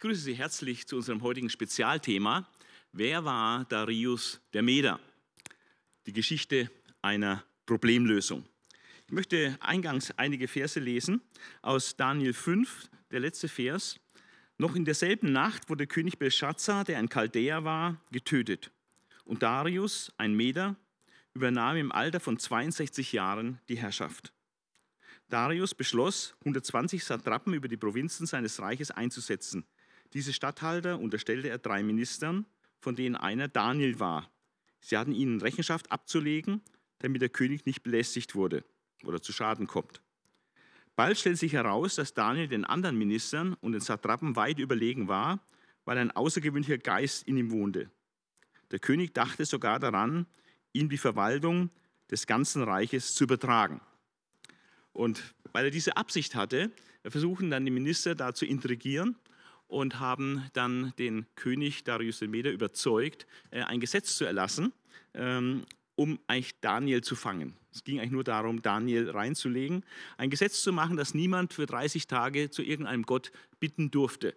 Ich grüße Sie herzlich zu unserem heutigen Spezialthema. Wer war Darius der Meder? Die Geschichte einer Problemlösung. Ich möchte eingangs einige Verse lesen aus Daniel 5, der letzte Vers. Noch in derselben Nacht wurde König Belshazzar, der ein Chaldäer war, getötet. Und Darius, ein Meder, übernahm im Alter von 62 Jahren die Herrschaft. Darius beschloss, 120 Satrapen über die Provinzen seines Reiches einzusetzen, diese Statthalter unterstellte er drei Ministern, von denen einer Daniel war. Sie hatten ihnen Rechenschaft abzulegen, damit der König nicht belästigt wurde oder zu Schaden kommt. Bald stellt sich heraus, dass Daniel den anderen Ministern und den Satrapen weit überlegen war, weil ein außergewöhnlicher Geist in ihm wohnte. Der König dachte sogar daran, ihm die Verwaltung des ganzen Reiches zu übertragen. Und weil er diese Absicht hatte, versuchen dann die Minister da zu intrigieren und haben dann den König Darius den Mede überzeugt, äh, ein Gesetz zu erlassen, ähm, um eigentlich Daniel zu fangen. Es ging eigentlich nur darum, Daniel reinzulegen, ein Gesetz zu machen, dass niemand für 30 Tage zu irgendeinem Gott bitten durfte.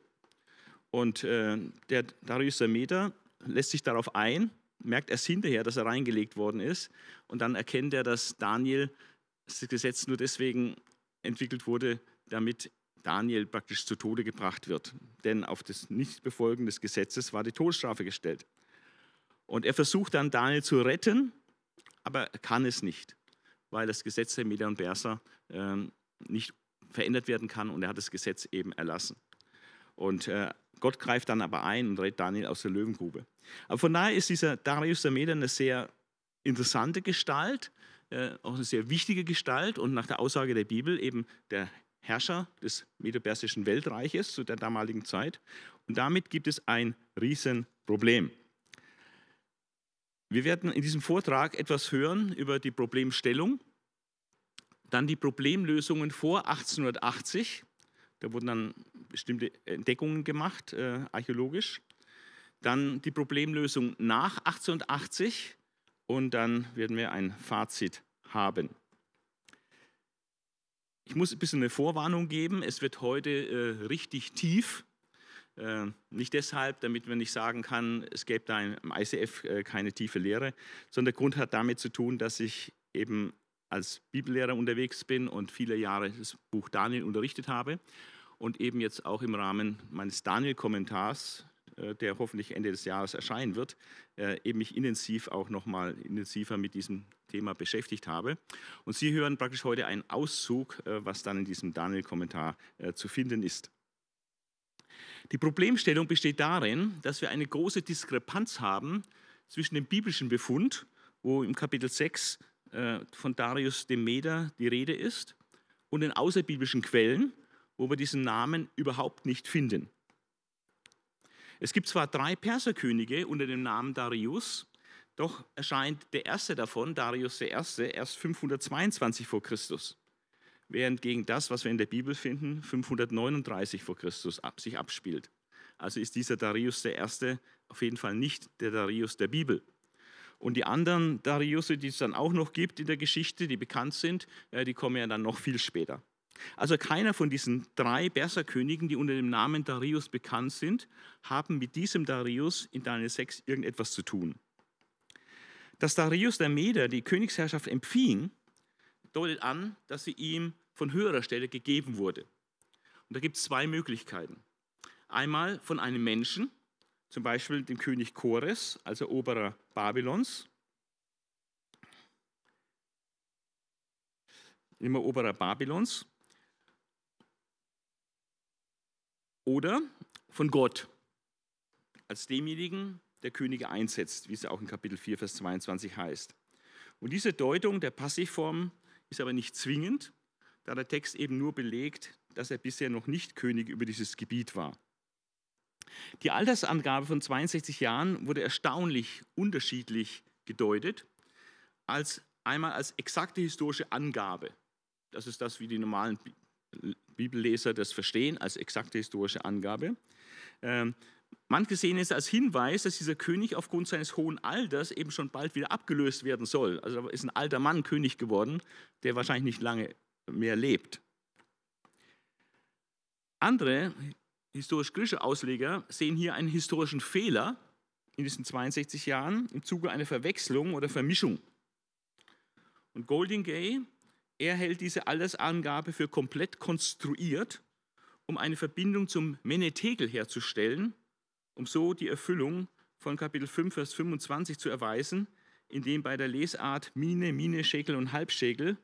Und äh, der Darius der Mede lässt sich darauf ein, merkt erst hinterher, dass er reingelegt worden ist und dann erkennt er, dass Daniel das Gesetz nur deswegen entwickelt wurde, damit Daniel praktisch zu Tode gebracht wird. Denn auf das Nichtbefolgen des Gesetzes war die Todesstrafe gestellt. Und er versucht dann Daniel zu retten, aber kann es nicht, weil das Gesetz der Meder und Berser äh, nicht verändert werden kann und er hat das Gesetz eben erlassen. Und äh, Gott greift dann aber ein und rettet Daniel aus der Löwengrube. Aber von daher ist dieser Darius der Meder eine sehr interessante Gestalt, äh, auch eine sehr wichtige Gestalt und nach der Aussage der Bibel eben der Herrscher des medopersischen Weltreiches zu der damaligen Zeit. Und damit gibt es ein Riesenproblem. Wir werden in diesem Vortrag etwas hören über die Problemstellung, dann die Problemlösungen vor 1880. Da wurden dann bestimmte Entdeckungen gemacht, äh, archäologisch. Dann die Problemlösung nach 1880 und dann werden wir ein Fazit haben. Ich muss ein bisschen eine Vorwarnung geben. Es wird heute äh, richtig tief. Äh, nicht deshalb, damit man nicht sagen kann, es gäbe da im ICF äh, keine tiefe Lehre, sondern der Grund hat damit zu tun, dass ich eben als Bibellehrer unterwegs bin und viele Jahre das Buch Daniel unterrichtet habe und eben jetzt auch im Rahmen meines Daniel-Kommentars äh, der hoffentlich Ende des Jahres erscheinen wird, äh, eben mich intensiv auch nochmal intensiver mit diesem Thema beschäftigt habe. Und Sie hören praktisch heute einen Auszug, äh, was dann in diesem Daniel-Kommentar zu finden ist. Die Problemstellung besteht darin, dass wir eine große Diskrepanz haben zwischen dem biblischen Befund, wo im Kapitel 6 von Darius dem Meder die Rede ist, und den außerbiblischen Quellen, wo wir diesen Namen überhaupt nicht finden. Es gibt zwar drei Perserkönige unter dem Namen Darius, doch erscheint der erste davon, Darius I., erst 522 vor Christus, während gegen das, was wir in der Bibel finden, 539 vor Christus ab, sich abspielt. Also ist dieser Darius I. auf jeden Fall nicht der Darius der Bibel. Und die anderen Dariusse, die es dann auch noch gibt in der Geschichte, die bekannt sind, äh, die kommen ja dann noch viel später. Also keiner von diesen drei Berserkönigen, die unter dem Namen Darius bekannt sind, haben mit diesem Darius in Daniel 6 irgendetwas zu tun. Dass Darius der Meder die Königsherrschaft empfing, deutet an, dass sie ihm von höherer Stelle gegeben wurde. Und da gibt es zwei Möglichkeiten. Einmal von einem Menschen, zum Beispiel dem König Chores, also Oberer Babylons. Immer Oberer Babylons. oder von Gott als demjenigen, der Könige einsetzt, wie es auch in Kapitel 4, Vers 22 heißt. Und diese Deutung der Passivform ist aber nicht zwingend, da der Text eben nur belegt, dass er bisher noch nicht König über dieses Gebiet war. Die Altersangabe von 62 Jahren wurde erstaunlich unterschiedlich gedeutet, als einmal als exakte historische Angabe, das ist das, wie die normalen Bibelleser das verstehen als exakte historische Angabe. Ähm, manche sehen es als Hinweis, dass dieser König aufgrund seines hohen Alters eben schon bald wieder abgelöst werden soll. Also ist ein alter Mann König geworden, der wahrscheinlich nicht lange mehr lebt. Andere historisch-griechische Ausleger sehen hier einen historischen Fehler in diesen 62 Jahren im Zuge einer Verwechslung oder Vermischung. Und Goldingay er hält diese Altersangabe für komplett konstruiert, um eine Verbindung zum Menetegel herzustellen, um so die Erfüllung von Kapitel 5, Vers 25 zu erweisen, indem bei der Lesart Mine, Mine, Schäkel und Halbschäkel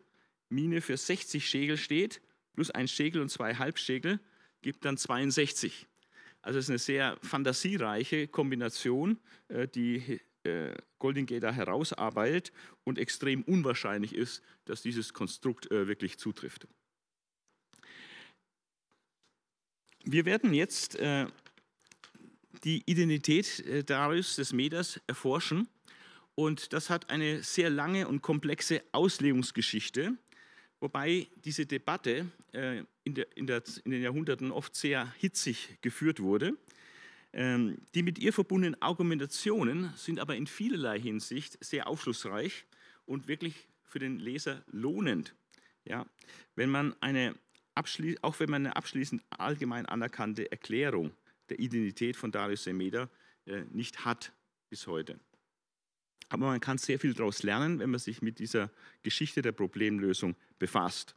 Mine für 60 Schäkel steht, plus ein Schäkel und zwei Halbschäkel, gibt dann 62. Also es ist eine sehr fantasiereiche Kombination, äh, die äh, Golding da herausarbeitet und extrem unwahrscheinlich ist, dass dieses Konstrukt äh, wirklich zutrifft. Wir werden jetzt äh, die Identität äh, Darius des Meders erforschen und das hat eine sehr lange und komplexe Auslegungsgeschichte, wobei diese Debatte äh, in, der, in, der, in den Jahrhunderten oft sehr hitzig geführt wurde. Ähm, die mit ihr verbundenen Argumentationen sind aber in vielerlei Hinsicht sehr aufschlussreich und wirklich für den Leser lohnend. Ja, wenn man eine auch wenn man eine abschließend allgemein anerkannte Erklärung der Identität von Darius Semeder äh, nicht hat bis heute. Aber man kann sehr viel daraus lernen, wenn man sich mit dieser Geschichte der Problemlösung befasst.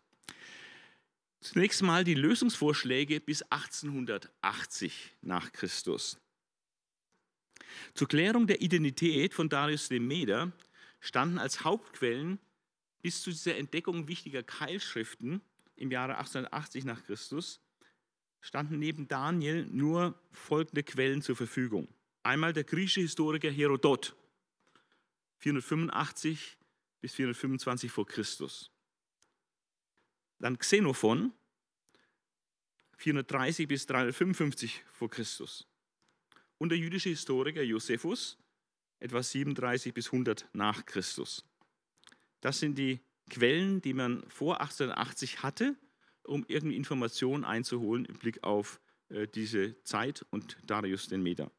Zunächst mal die Lösungsvorschläge bis 1880 nach Christus. Zur Klärung der Identität von Darius dem Meder standen als Hauptquellen bis zu dieser Entdeckung wichtiger Keilschriften im Jahre 1880 nach Christus standen neben Daniel nur folgende Quellen zur Verfügung. Einmal der griechische Historiker Herodot, 485 bis 425 vor Christus. Dann Xenophon, 430 bis 355 vor Christus. Und der jüdische Historiker Josephus, etwa 37 bis 100 nach Christus. Das sind die Quellen, die man vor 1880 hatte, um irgendwie Informationen einzuholen im Blick auf äh, diese Zeit und Darius den Meter.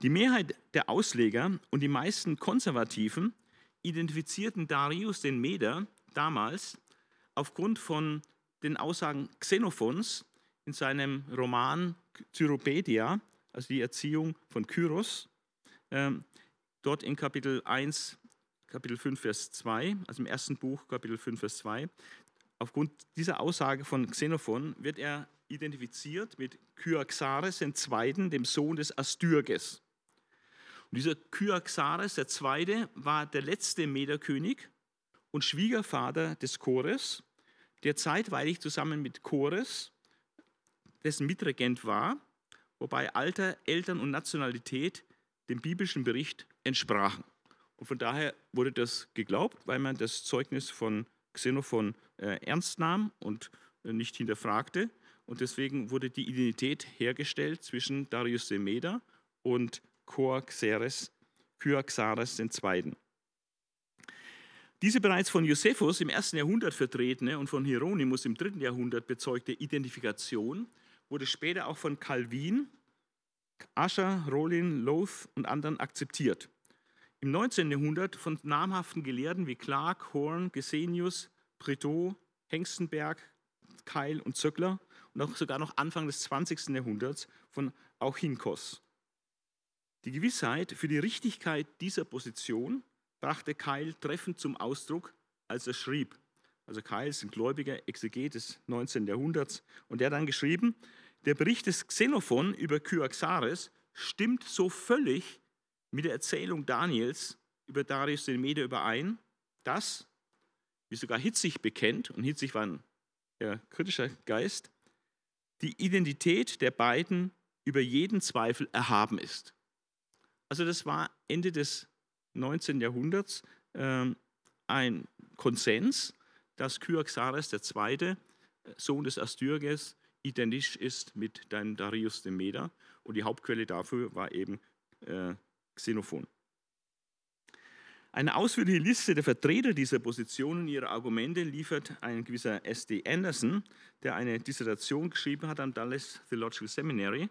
Die Mehrheit der Ausleger und die meisten Konservativen identifizierten Darius den Meder damals aufgrund von den Aussagen Xenophons in seinem Roman Cyropedia, also die Erziehung von Kyros, ähm, dort in Kapitel 1, Kapitel 5, Vers 2, also im ersten Buch, Kapitel 5, Vers 2. Aufgrund dieser Aussage von Xenophon wird er identifiziert mit Kyaxares II., dem Sohn des Astyrges. Und dieser Kyaxares II. war der letzte Mederkönig und Schwiegervater des Chores der zeitweilig zusammen mit Chores, dessen Mitregent war, wobei Alter, Eltern und Nationalität dem biblischen Bericht entsprachen. Und von daher wurde das geglaubt, weil man das Zeugnis von Xenophon äh, ernst nahm und äh, nicht hinterfragte. Und deswegen wurde die Identität hergestellt zwischen Darius Semeda und Koaxeres, Kyaxares II. Diese bereits von Josephus im ersten Jahrhundert vertretene und von Hieronymus im dritten Jahrhundert bezeugte Identifikation wurde später auch von Calvin, Ascher, Rolin, Loth und anderen akzeptiert. Im 19. Jahrhundert von namhaften Gelehrten wie Clark, Horn, Gesenius, Breteau, Hengstenberg, Keil und Zöckler und auch sogar noch Anfang des 20. Jahrhunderts von Auchinkos. Die Gewissheit für die Richtigkeit dieser Position brachte Keil treffend zum Ausdruck, als er schrieb. Also Keil ist ein gläubiger Exeget des 19. Jahrhunderts und der hat dann geschrieben, der Bericht des Xenophon über Kyaxares stimmt so völlig mit der Erzählung Daniels über Darius den Mede überein, dass, wie sogar Hitzig bekennt, und Hitzig war ein ja, kritischer Geist, die Identität der beiden über jeden Zweifel erhaben ist. Also das war Ende des 19. Jahrhunderts ähm, ein Konsens, dass Kyaxares II., äh, Sohn des Astyrges, identisch ist mit deinem Darius dem Meder. Und die Hauptquelle dafür war eben äh, Xenophon. Eine ausführliche Liste der Vertreter dieser Positionen und ihrer Argumente liefert ein gewisser S.D. Anderson, der eine Dissertation geschrieben hat am Dallas Theological Seminary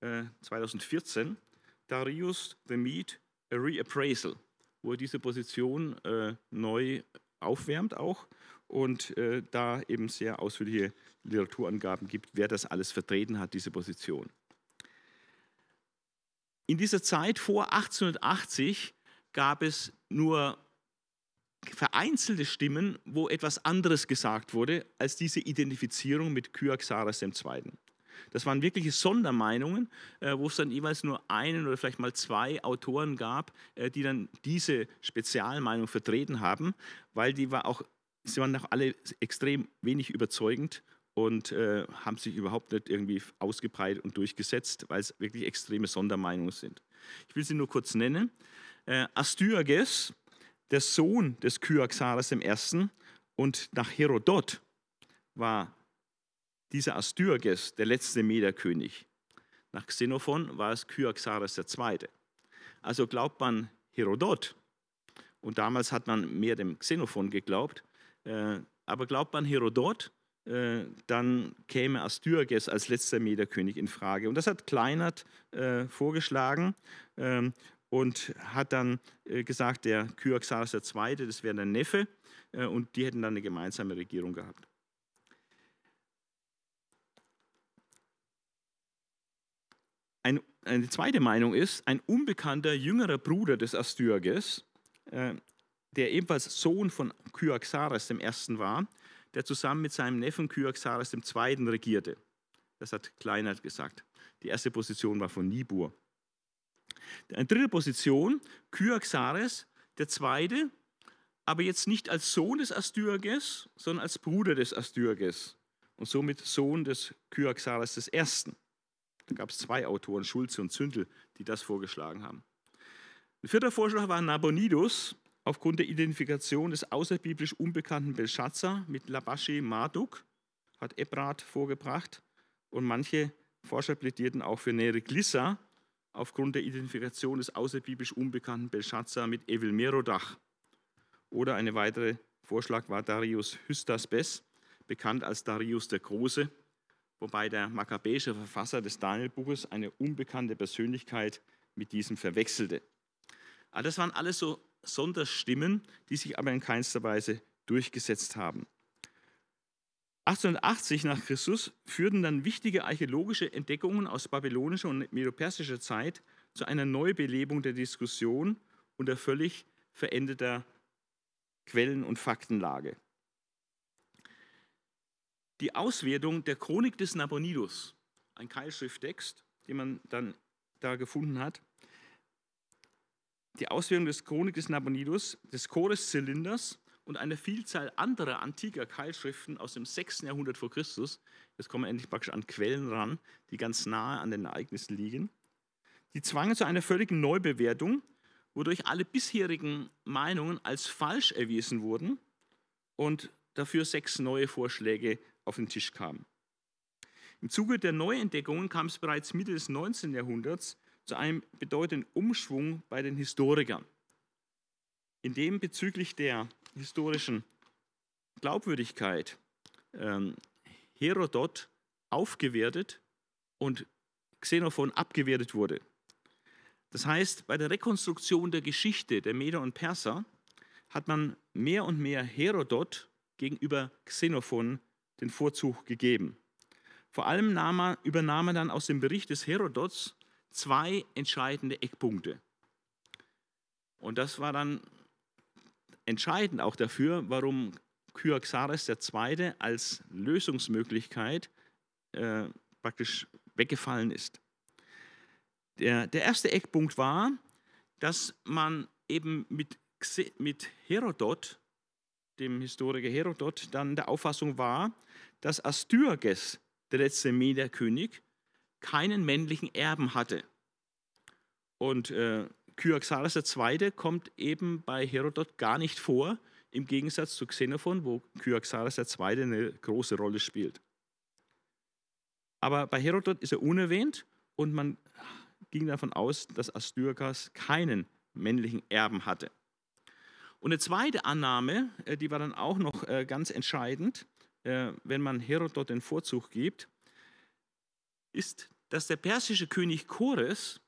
äh, 2014, Darius the Mede a Reappraisal, wo er diese Position äh, neu aufwärmt auch und äh, da eben sehr ausführliche Literaturangaben gibt, wer das alles vertreten hat, diese Position. In dieser Zeit vor 1880 gab es nur vereinzelte Stimmen, wo etwas anderes gesagt wurde als diese Identifizierung mit Kyaxares II. Das waren wirkliche Sondermeinungen, äh, wo es dann jeweils nur einen oder vielleicht mal zwei Autoren gab, äh, die dann diese Spezialmeinung vertreten haben, weil die war auch, sie waren auch alle extrem wenig überzeugend und äh, haben sich überhaupt nicht irgendwie ausgebreitet und durchgesetzt, weil es wirklich extreme Sondermeinungen sind. Ich will sie nur kurz nennen. Äh, Astyages, der Sohn des Kyaxares I. und nach Herodot war dieser Astyages, der letzte Mederkönig, nach Xenophon war es Kyaxares II. Also glaubt man Herodot, und damals hat man mehr dem Xenophon geglaubt, äh, aber glaubt man Herodot, äh, dann käme Astyages als letzter Mederkönig in Frage. Und das hat Kleinert äh, vorgeschlagen ähm, und hat dann äh, gesagt, der Kyaxares II., das wäre der Neffe, äh, und die hätten dann eine gemeinsame Regierung gehabt. eine zweite Meinung ist, ein unbekannter jüngerer Bruder des Astyages, äh, der ebenfalls Sohn von Kyaxares I. war, der zusammen mit seinem Neffen Kyaxares II. regierte. Das hat Kleinert gesagt. Die erste Position war von Nibur. Eine dritte Position, Kyaxares II., aber jetzt nicht als Sohn des Astyages, sondern als Bruder des Astyages und somit Sohn des Kyaxares I. Da gab es zwei Autoren, Schulze und Zündel, die das vorgeschlagen haben. Ein vierter Vorschlag war Nabonidus, aufgrund der Identifikation des außerbiblisch unbekannten Belshazzar mit Labashi Marduk, hat Ebrard vorgebracht. Und manche Forscher plädierten auch für Nereglissa, aufgrund der Identifikation des außerbiblisch unbekannten Belshazzar mit Evil Merodach. Oder ein weiterer Vorschlag war Darius Hystaspes, bekannt als Darius der Große, wobei der makkabäische Verfasser des Danielbuches eine unbekannte Persönlichkeit mit diesem verwechselte. Aber das waren alles so Sonderstimmen, die sich aber in keinster Weise durchgesetzt haben. 1880 nach Christus führten dann wichtige archäologische Entdeckungen aus babylonischer und medopersischer Zeit zu einer Neubelebung der Diskussion unter völlig veränderter Quellen- und Faktenlage die Auswertung der Chronik des Nabonidus, ein Keilschrifttext, den man dann da gefunden hat. Die Auswertung des Chronik des Nabonidus, des Choreszylinders und einer Vielzahl anderer antiker Keilschriften aus dem 6. Jahrhundert vor Christus. Jetzt kommen wir endlich praktisch an Quellen ran, die ganz nahe an den Ereignissen liegen. Die zwangen zu einer völligen Neubewertung, wodurch alle bisherigen Meinungen als falsch erwiesen wurden und dafür sechs neue Vorschläge auf den Tisch kam. Im Zuge der Neuentdeckungen kam es bereits Mitte des 19. Jahrhunderts zu einem bedeutenden Umschwung bei den Historikern, in dem bezüglich der historischen Glaubwürdigkeit ähm, Herodot aufgewertet und Xenophon abgewertet wurde. Das heißt, bei der Rekonstruktion der Geschichte der Meder und Perser hat man mehr und mehr Herodot gegenüber Xenophon den Vorzug gegeben. Vor allem nahm er, übernahm er dann aus dem Bericht des Herodots zwei entscheidende Eckpunkte. Und das war dann entscheidend auch dafür, warum Kyaxares II. als Lösungsmöglichkeit äh, praktisch weggefallen ist. Der, der erste Eckpunkt war, dass man eben mit, mit Herodot dem Historiker Herodot, dann der Auffassung war, dass Astyages, der letzte Mederkönig, keinen männlichen Erben hatte. Und äh, Kyaxares II. kommt eben bei Herodot gar nicht vor, im Gegensatz zu Xenophon, wo Kyaxares II. eine große Rolle spielt. Aber bei Herodot ist er unerwähnt und man ging davon aus, dass Astyages keinen männlichen Erben hatte. Und eine zweite Annahme, äh, die war dann auch noch äh, ganz entscheidend, äh, wenn man Herodot den Vorzug gibt, ist, dass der persische König Chores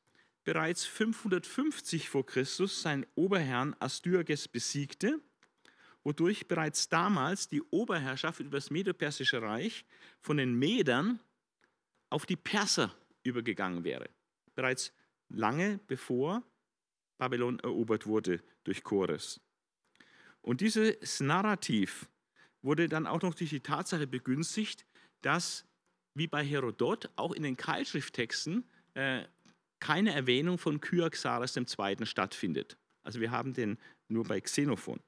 bereits 550 vor Christus seinen Oberherrn Astyages besiegte, wodurch bereits damals die Oberherrschaft über das medo Reich von den Medern auf die Perser übergegangen wäre. Bereits lange bevor Babylon erobert wurde durch Chores. Und dieses Narrativ wurde dann auch noch durch die Tatsache begünstigt, dass wie bei Herodot auch in den Keilschrifttexten äh, keine Erwähnung von Kyaxares II. stattfindet. Also wir haben den nur bei Xenophon.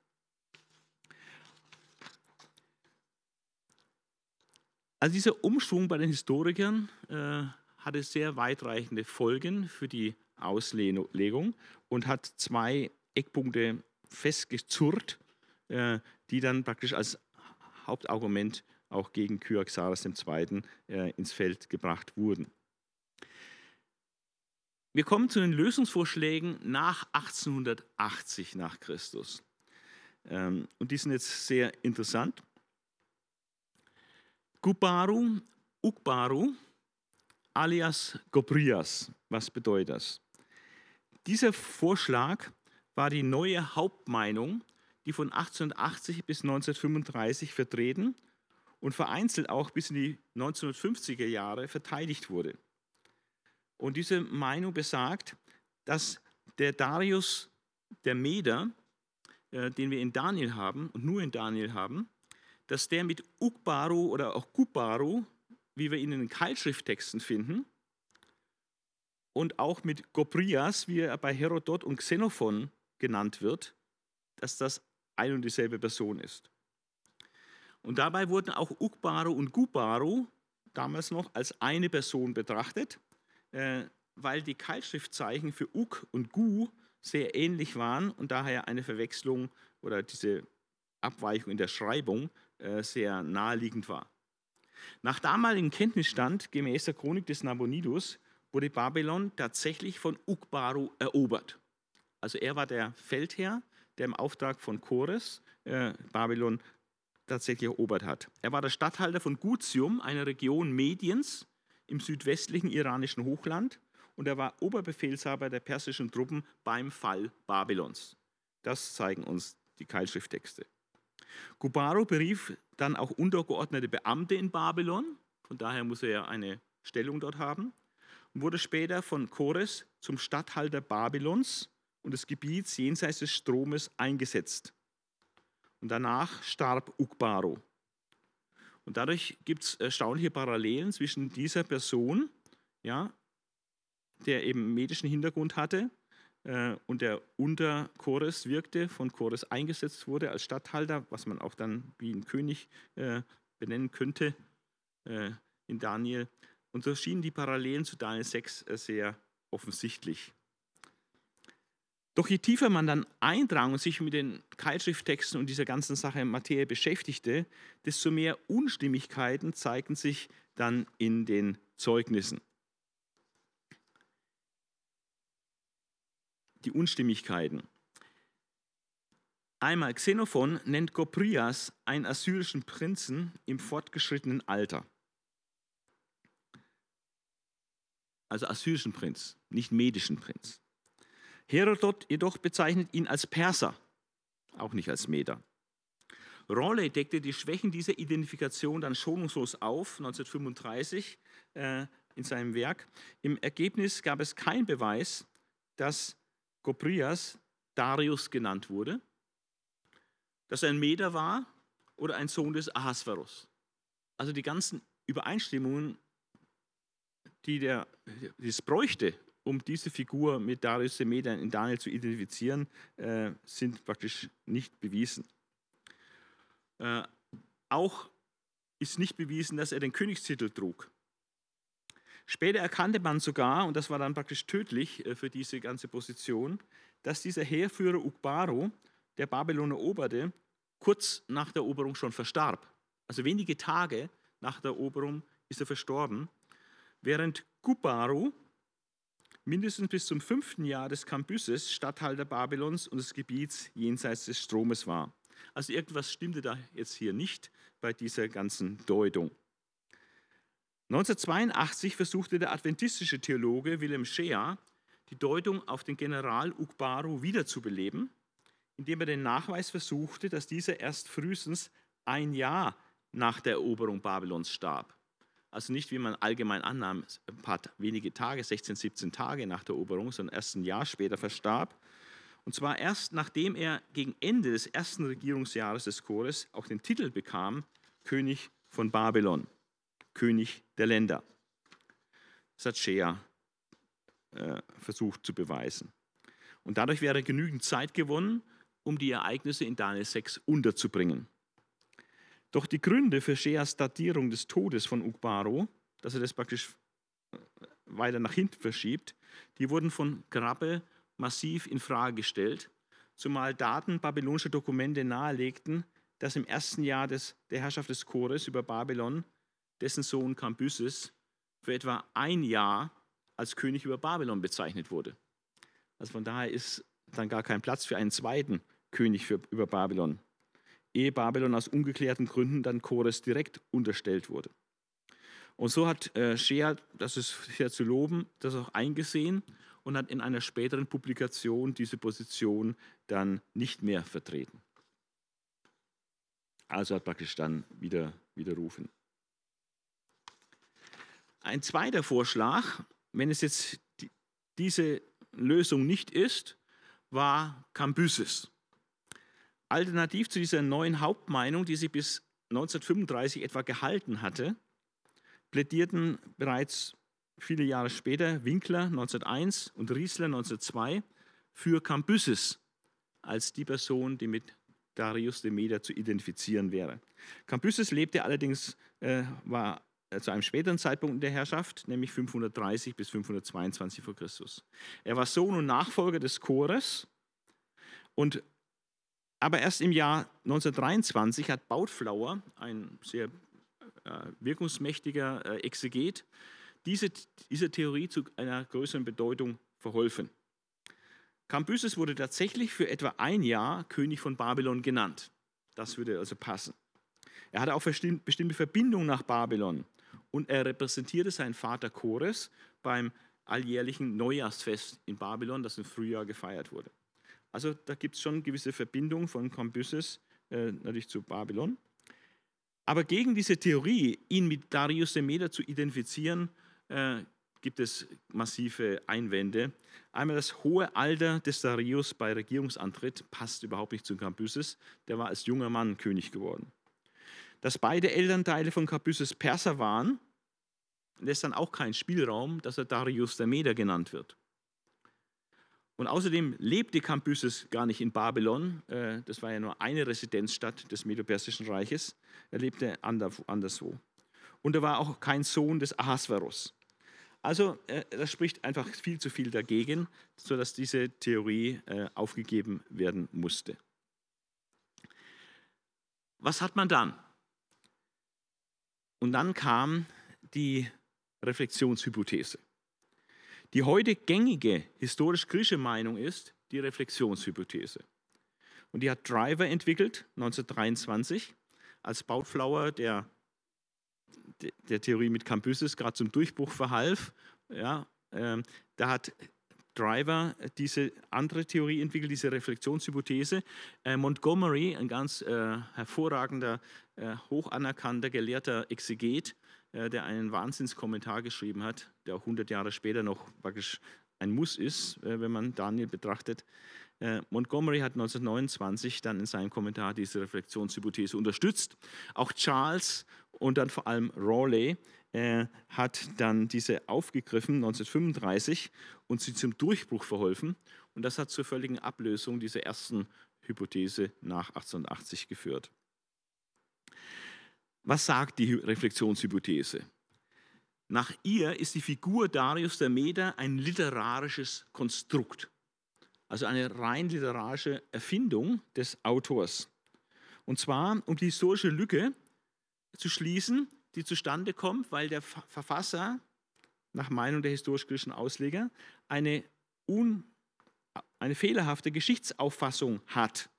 Also dieser Umschwung bei den Historikern äh, hatte sehr weitreichende Folgen für die Auslegung und hat zwei Eckpunkte festgezurrt, äh, die dann praktisch als Hauptargument auch gegen Kyaxares II. Äh, ins Feld gebracht wurden. Wir kommen zu den Lösungsvorschlägen nach 1880 nach Christus. Ähm, und die sind jetzt sehr interessant. Gubaru, Ukbaru, alias Gobrias. Was bedeutet das? Dieser Vorschlag war die neue Hauptmeinung, die von 1880 bis 1935 vertreten und vereinzelt auch bis in die 1950er Jahre verteidigt wurde. Und diese Meinung besagt, dass der Darius der Meder, äh, den wir in Daniel haben und nur in Daniel haben, dass der mit Ukbaru oder auch Kubaru, wie wir ihn in den Keilschrifttexten finden, und auch mit Gobrias, wie er bei Herodot und Xenophon genannt wird, dass das ein und dieselbe Person ist. Und dabei wurden auch Ukbaru und Gubaru damals noch als eine Person betrachtet, äh, weil die Keilschriftzeichen für Uk und Gu sehr ähnlich waren und daher eine Verwechslung oder diese Abweichung in der Schreibung äh, sehr naheliegend war. Nach damaligem Kenntnisstand gemäß der Chronik des Nabonidus wurde Babylon tatsächlich von Ukbaru erobert. Also er war der Feldherr, der im Auftrag von Chores äh, Babylon tatsächlich erobert hat. Er war der Statthalter von Guzium, einer Region Mediens im südwestlichen iranischen Hochland, und er war Oberbefehlshaber der persischen Truppen beim Fall Babylons. Das zeigen uns die Keilschrifttexte. Gubaro berief dann auch untergeordnete Beamte in Babylon, von daher muss er ja eine Stellung dort haben, und wurde später von Chores zum Statthalter Babylons und des Gebiets jenseits des Stromes eingesetzt. Und danach starb Ukbaro. Und dadurch gibt es erstaunliche Parallelen zwischen dieser Person, ja, der eben medischen Hintergrund hatte äh, und der unter Chores wirkte, von Chores eingesetzt wurde als Statthalter, was man auch dann wie ein König äh, benennen könnte äh, in Daniel. Und so schienen die Parallelen zu Daniel 6 äh, sehr offensichtlich. Doch je tiefer man dann eindrang und sich mit den Keilschrifttexten und dieser ganzen Sache Materie beschäftigte, desto mehr Unstimmigkeiten zeigten sich dann in den Zeugnissen. Die Unstimmigkeiten. Einmal Xenophon nennt Goprias einen assyrischen Prinzen im fortgeschrittenen Alter. Also assyrischen Prinz, nicht medischen Prinz. Herodot jedoch bezeichnet ihn als Perser, auch nicht als Meder. Raleigh deckte die Schwächen dieser Identifikation dann schonungslos auf, 1935 äh, in seinem Werk. Im Ergebnis gab es keinen Beweis, dass Gobrias Darius genannt wurde, dass er ein Meder war oder ein Sohn des Ahasverus. Also die ganzen Übereinstimmungen, die der, die es bräuchte, um diese Figur mit Darius Semedian in Daniel zu identifizieren, äh, sind praktisch nicht bewiesen. Äh, auch ist nicht bewiesen, dass er den Königstitel trug. Später erkannte man sogar, und das war dann praktisch tödlich äh, für diese ganze Position, dass dieser Heerführer Ukbaro, der Babylon eroberte, kurz nach der Eroberung schon verstarb. Also wenige Tage nach der Eroberung ist er verstorben, während Kubaru, mindestens bis zum fünften Jahr des Kambyses Statthalter Babylons und des Gebiets jenseits des Stromes war. Also irgendwas stimmte da jetzt hier nicht bei dieser ganzen Deutung. 1982 versuchte der adventistische Theologe Wilhelm Scheer, die Deutung auf den General Ukbaru wiederzubeleben, indem er den Nachweis versuchte, dass dieser erst frühestens ein Jahr nach der Eroberung Babylons starb. Also nicht, wie man allgemein annahm, ein paar wenige Tage, 16, 17 Tage nach der Eroberung, sondern erst ein Jahr später verstarb. Und zwar erst nachdem er gegen Ende des ersten Regierungsjahres des Chores auch den Titel bekam, König von Babylon, König der Länder. Das äh, versucht zu beweisen. Und dadurch wäre genügend Zeit gewonnen, um die Ereignisse in Daniel 6 unterzubringen. Doch die Gründe für Sheas Datierung des Todes von Ugbaro, dass er das praktisch äh, weiter nach hinten verschiebt, die wurden von Grabbe massiv in Frage gestellt, zumal Daten babylonischer Dokumente nahelegten, dass im ersten Jahr des, der Herrschaft des Chores über Babylon dessen Sohn Cambyses für etwa ein Jahr als König über Babylon bezeichnet wurde. Also von daher ist dann gar kein Platz für einen zweiten König für, über Babylon ehe Babylon aus ungeklärten Gründen dann Chores direkt unterstellt wurde. Und so hat äh, Shea, das ist sehr zu loben, das auch eingesehen und hat in einer späteren Publikation diese Position dann nicht mehr vertreten. Also hat praktisch dann wieder widerrufen. Ein zweiter Vorschlag, wenn es jetzt diese Lösung nicht ist, war Cambyses. Alternativ zu dieser neuen Hauptmeinung, die sie bis 1935 etwa gehalten hatte, plädierten bereits viele Jahre später Winkler 1901 und Riesler 1902 für Cambyses als die Person, die mit Darius Demeter zu identifizieren wäre. Cambyses lebte allerdings, äh, war äh, zu einem späteren Zeitpunkt in der Herrschaft, nämlich 530 bis 522 vor Christus. Er war Sohn und Nachfolger des Chores und aber erst im Jahr 1923 hat Bautflauer, ein sehr äh, wirkungsmächtiger äh, Exeget, diese, diese Theorie zu einer größeren Bedeutung verholfen. Cambyses wurde tatsächlich für etwa ein Jahr König von Babylon genannt. Das würde also passen. Er hatte auch bestimmte Verbindungen nach Babylon und er repräsentierte seinen Vater Chores beim alljährlichen Neujahrsfest in Babylon, das im Frühjahr gefeiert wurde. Also da gibt es schon eine gewisse Verbindung von Cambyses äh, natürlich zu Babylon. Aber gegen diese Theorie, ihn mit Darius dem Meder zu identifizieren, äh, gibt es massive Einwände. Einmal das hohe Alter des Darius bei Regierungsantritt passt überhaupt nicht zu Cambyses. Der war als junger Mann König geworden. Dass beide Elternteile von Cambyses Perser waren, lässt dann auch keinen Spielraum, dass er Darius der Meder genannt wird. Und außerdem lebte Cambyses gar nicht in Babylon. Äh, das war ja nur eine Residenzstadt des Medo-Persischen Reiches. Er lebte anderswo. Und er war auch kein Sohn des Ahasverus. Also äh, das spricht einfach viel zu viel dagegen, sodass diese Theorie äh, aufgegeben werden musste. Was hat man dann? Und dann kam die Reflexionshypothese. Die heute gängige historisch-griechische Meinung ist die Reflexionshypothese. Und die hat Driver entwickelt, 1923, als Bauflower der, der Theorie mit Cambyses gerade zum Durchbruch verhalf. Ja, ähm, da hat Driver diese andere Theorie entwickelt, diese Reflexionshypothese. Äh, Montgomery, ein ganz äh, hervorragender, äh, hoch anerkannter, gelehrter Exeget, äh, der einen Wahnsinnskommentar geschrieben hat, der auch 100 Jahre später noch praktisch ein Muss ist, äh, wenn man Daniel betrachtet. Äh, Montgomery hat 1929 dann in seinem Kommentar diese Reflexionshypothese unterstützt. Auch Charles und dann vor allem Raleigh hat dann diese aufgegriffen 1935 und sie zum Durchbruch verholfen. Und das hat zur völligen Ablösung dieser ersten Hypothese nach 1880 geführt. Was sagt die Reflexionshypothese? Nach ihr ist die Figur Darius der Meder ein literarisches Konstrukt, also eine rein literarische Erfindung des Autors. Und zwar, um die historische Lücke zu schließen, die zustande kommt, weil der Verfasser, nach Meinung der historisch-kritischen Ausleger, eine, un, eine fehlerhafte Geschichtsauffassung hat.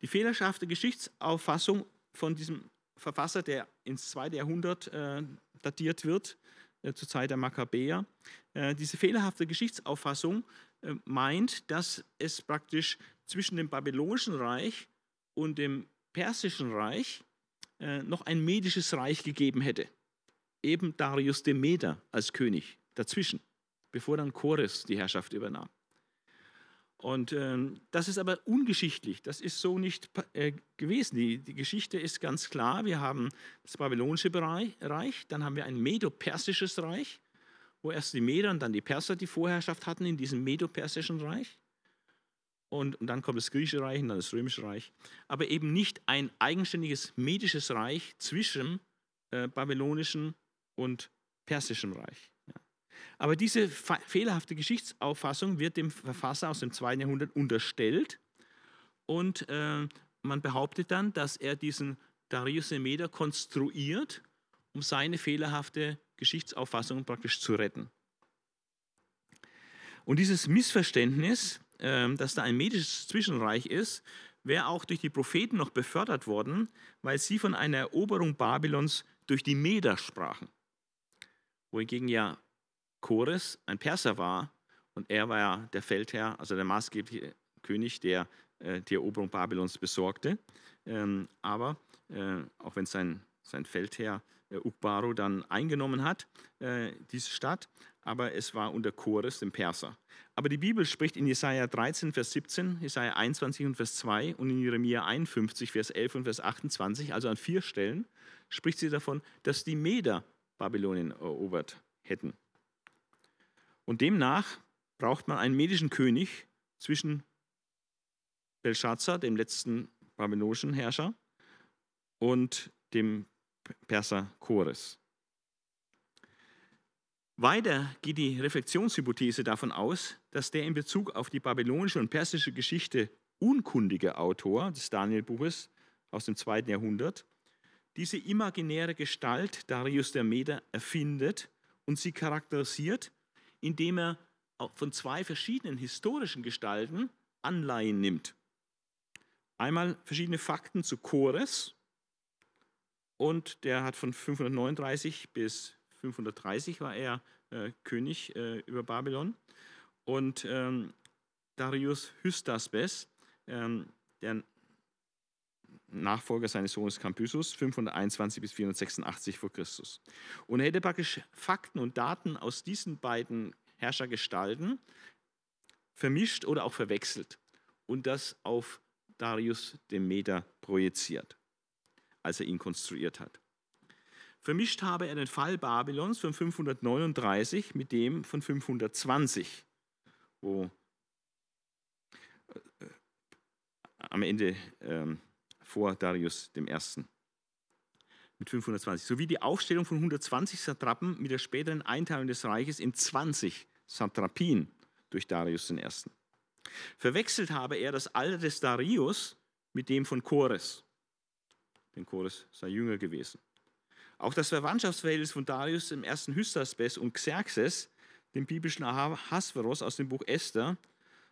Die fehlerhafte Geschichtsauffassung von diesem Verfasser, der ins zweite Jahrhundert äh, datiert wird, äh, zur Zeit der Makkabäer. Äh, diese fehlerhafte Geschichtsauffassung äh, meint, dass es praktisch zwischen dem babylonischen Reich und dem persischen Reich äh, noch ein medisches Reich gegeben hätte. Eben Darius dem Demeter als König dazwischen, bevor dann Chores die Herrschaft übernahm. Und ähm, das ist aber ungeschichtlich, das ist so nicht äh, gewesen. Die, die, Geschichte ist ganz klar, wir haben das babylonische Reich, dann haben wir ein medopersisches Reich, wo erst die Meder und dann die Perser die Vorherrschaft hatten in diesem medopersischen Reich. Und, und, dann kommt das griechische Reich und dann das römische Reich. Aber eben nicht ein eigenständiges medisches Reich zwischen äh, babylonischem und persischem Reich. Aber diese fehlerhafte Geschichtsauffassung wird dem Verfasser aus dem 2. Jahrhundert unterstellt und äh, man behauptet dann, dass er diesen Darius Semeder konstruiert, um seine fehlerhafte Geschichtsauffassung praktisch zu retten. Und dieses Missverständnis, äh, dass da ein medisches Zwischenreich ist, wäre auch durch die Propheten noch befördert worden, weil sie von einer Eroberung Babylons durch die Meder sprachen wohingegen ja Chores ein Perser war und er war ja der Feldherr, also der maßgebliche König, der äh, die Eroberung Babylons besorgte. Ähm, aber äh, auch wenn sein, sein Feldherr äh, Ukbaru dann eingenommen hat, äh, diese Stadt, aber es war unter Chores, dem Perser. Aber die Bibel spricht in Jesaja 13, Vers 17, Jesaja 21 und Vers 2 und in Jeremia 51, Vers 11 und Vers 28, also an vier Stellen, spricht sie davon, dass die Meder Babylonien erobert hätten. Und demnach braucht man einen medischen König zwischen Belshazzar, dem letzten babylonischen Herrscher, und dem Perser Chores. Weiter geht die Reflexionshypothese davon aus, dass der in Bezug auf die babylonische und persische Geschichte unkundige Autor des Danielbuches aus dem zweiten Jahrhundert diese imaginäre Gestalt Darius der Meder erfindet und sie charakterisiert indem er von zwei verschiedenen historischen Gestalten Anleihen nimmt. Einmal verschiedene Fakten zu Chores und der hat von 539 bis 530 war er äh, König äh, über Babylon und ähm, Darius Hystaspes, ähm, der Nachfolger seines Sohnes Cambyses, 521 bis 486 vor Christus. Und er hätte praktisch Fakten und Daten aus diesen beiden Herrschergestalten vermischt oder auch verwechselt und das auf Darius dem Meter projiziert, als er ihn konstruiert hat. Vermischt habe er den Fall Babylons von 539 mit dem von 520, wo äh, äh, am Ende ähm, vor Darius I. mit 520. Sowie die Aufstellung von 120 Satrapen mit der späteren Einteilung des Reiches in 20 Satrapien durch Darius I. Verwechselt habe er das Alter des Darius mit dem von Chores. Denn Chores sei jünger gewesen. Auch das Verwandtschaftsverhältnis von Darius I. Hystaspes und Xerxes, dem biblischen Ahasveros aus dem Buch Esther,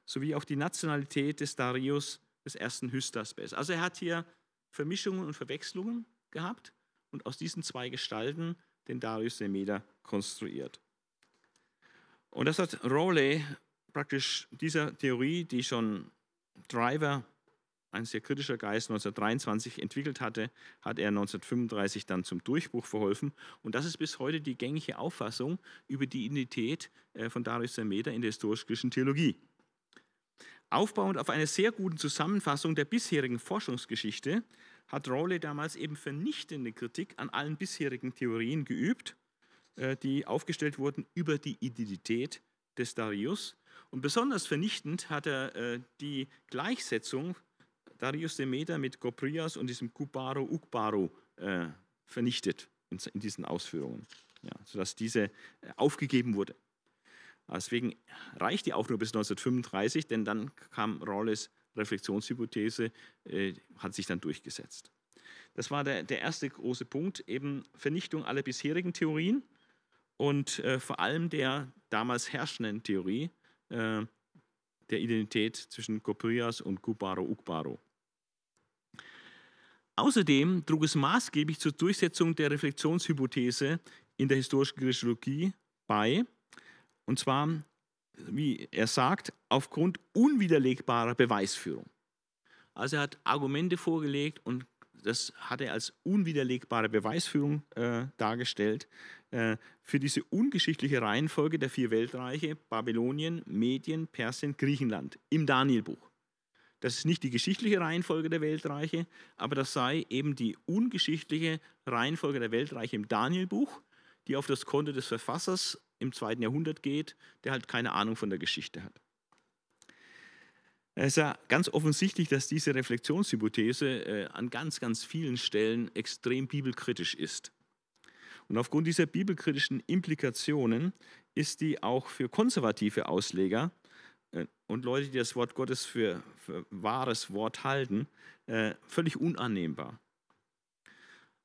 sowie auch die Nationalität des Darius des ersten Hystaspes. Also er hat hier Vermischungen und Verwechslungen gehabt und aus diesen zwei Gestalten den Darius der konstruiert. Und das hat Rowley praktisch dieser Theorie, die schon Driver, ein sehr kritischer Geist, 1923 entwickelt hatte, hat er 1935 dann zum Durchbruch verholfen. Und das ist bis heute die gängige Auffassung über die Identität äh, von Darius der in der historisch-kritischen Theologie. Aufbauend auf einer sehr guten Zusammenfassung der bisherigen Forschungsgeschichte hat Rowley damals eben vernichtende Kritik an allen bisherigen Theorien geübt, äh, die aufgestellt wurden über die Identität des Darius. Und besonders vernichtend hat er äh, die Gleichsetzung Darius Demeter mit Goprias und diesem Kubaro Ukbaro äh, vernichtet in, diesen Ausführungen, ja, sodass diese aufgegeben wurde. Deswegen reicht die auch nur bis 1935, denn dann kam Rawles Reflexionshypothese, äh, hat sich dann durchgesetzt. Das war der, der erste große Punkt, eben Vernichtung aller bisherigen Theorien und äh, vor allem der damals herrschenden Theorie äh, der Identität zwischen Koprias und Kubaro Ukbaro. Außerdem trug es maßgeblich zur Durchsetzung der Reflexionshypothese in der historischen Grishologie bei, und zwar, wie er sagt, aufgrund unwiderlegbarer Beweisführung. Also er hat Argumente vorgelegt und das hat er als unwiderlegbare Beweisführung äh, dargestellt äh, für diese ungeschichtliche Reihenfolge der vier Weltreiche Babylonien, Medien, Persien, Griechenland im Danielbuch. Das ist nicht die geschichtliche Reihenfolge der Weltreiche, aber das sei eben die ungeschichtliche Reihenfolge der Weltreiche im Danielbuch die auf das Konto des Verfassers im zweiten Jahrhundert geht, der halt keine Ahnung von der Geschichte hat. Es ist ja ganz offensichtlich, dass diese Reflexionshypothese äh, an ganz, ganz vielen Stellen extrem bibelkritisch ist. Und aufgrund dieser bibelkritischen Implikationen ist die auch für konservative Ausleger äh, und Leute, die das Wort Gottes für, für wahres Wort halten, äh, völlig unannehmbar.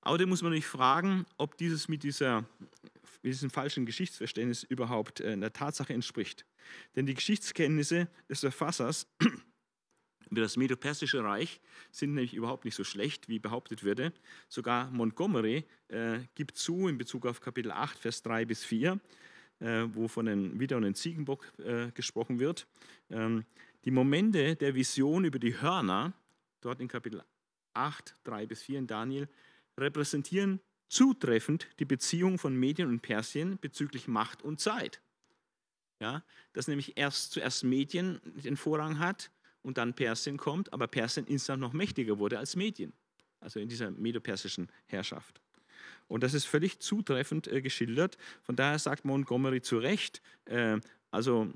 Aber da muss man nicht fragen, ob dieses mit, dieser, mit diesem falschen Geschichtsverständnis überhaupt äh, einer Tatsache entspricht. Denn die Geschichtskenntnisse des Verfassers über das Medopersische Reich sind nämlich überhaupt nicht so schlecht, wie behauptet würde. Sogar Montgomery äh, gibt zu in Bezug auf Kapitel 8, Vers 3 bis 4, äh, wo von den Widder und den Ziegenbock äh, gesprochen wird. Ähm, die Momente der Vision über die Hörner, dort in Kapitel 8, 3 bis 4 in Daniel, repräsentieren zutreffend die Beziehung von Medien und Persien bezüglich Macht und Zeit. Ja, dass nämlich erst zuerst Medien den Vorrang hat und dann Persien kommt, aber Persien insgesamt noch mächtiger wurde als Medien, also in dieser medopersischen Herrschaft. Und das ist völlig zutreffend äh, geschildert. Von daher sagt Montgomery zu Recht, äh, also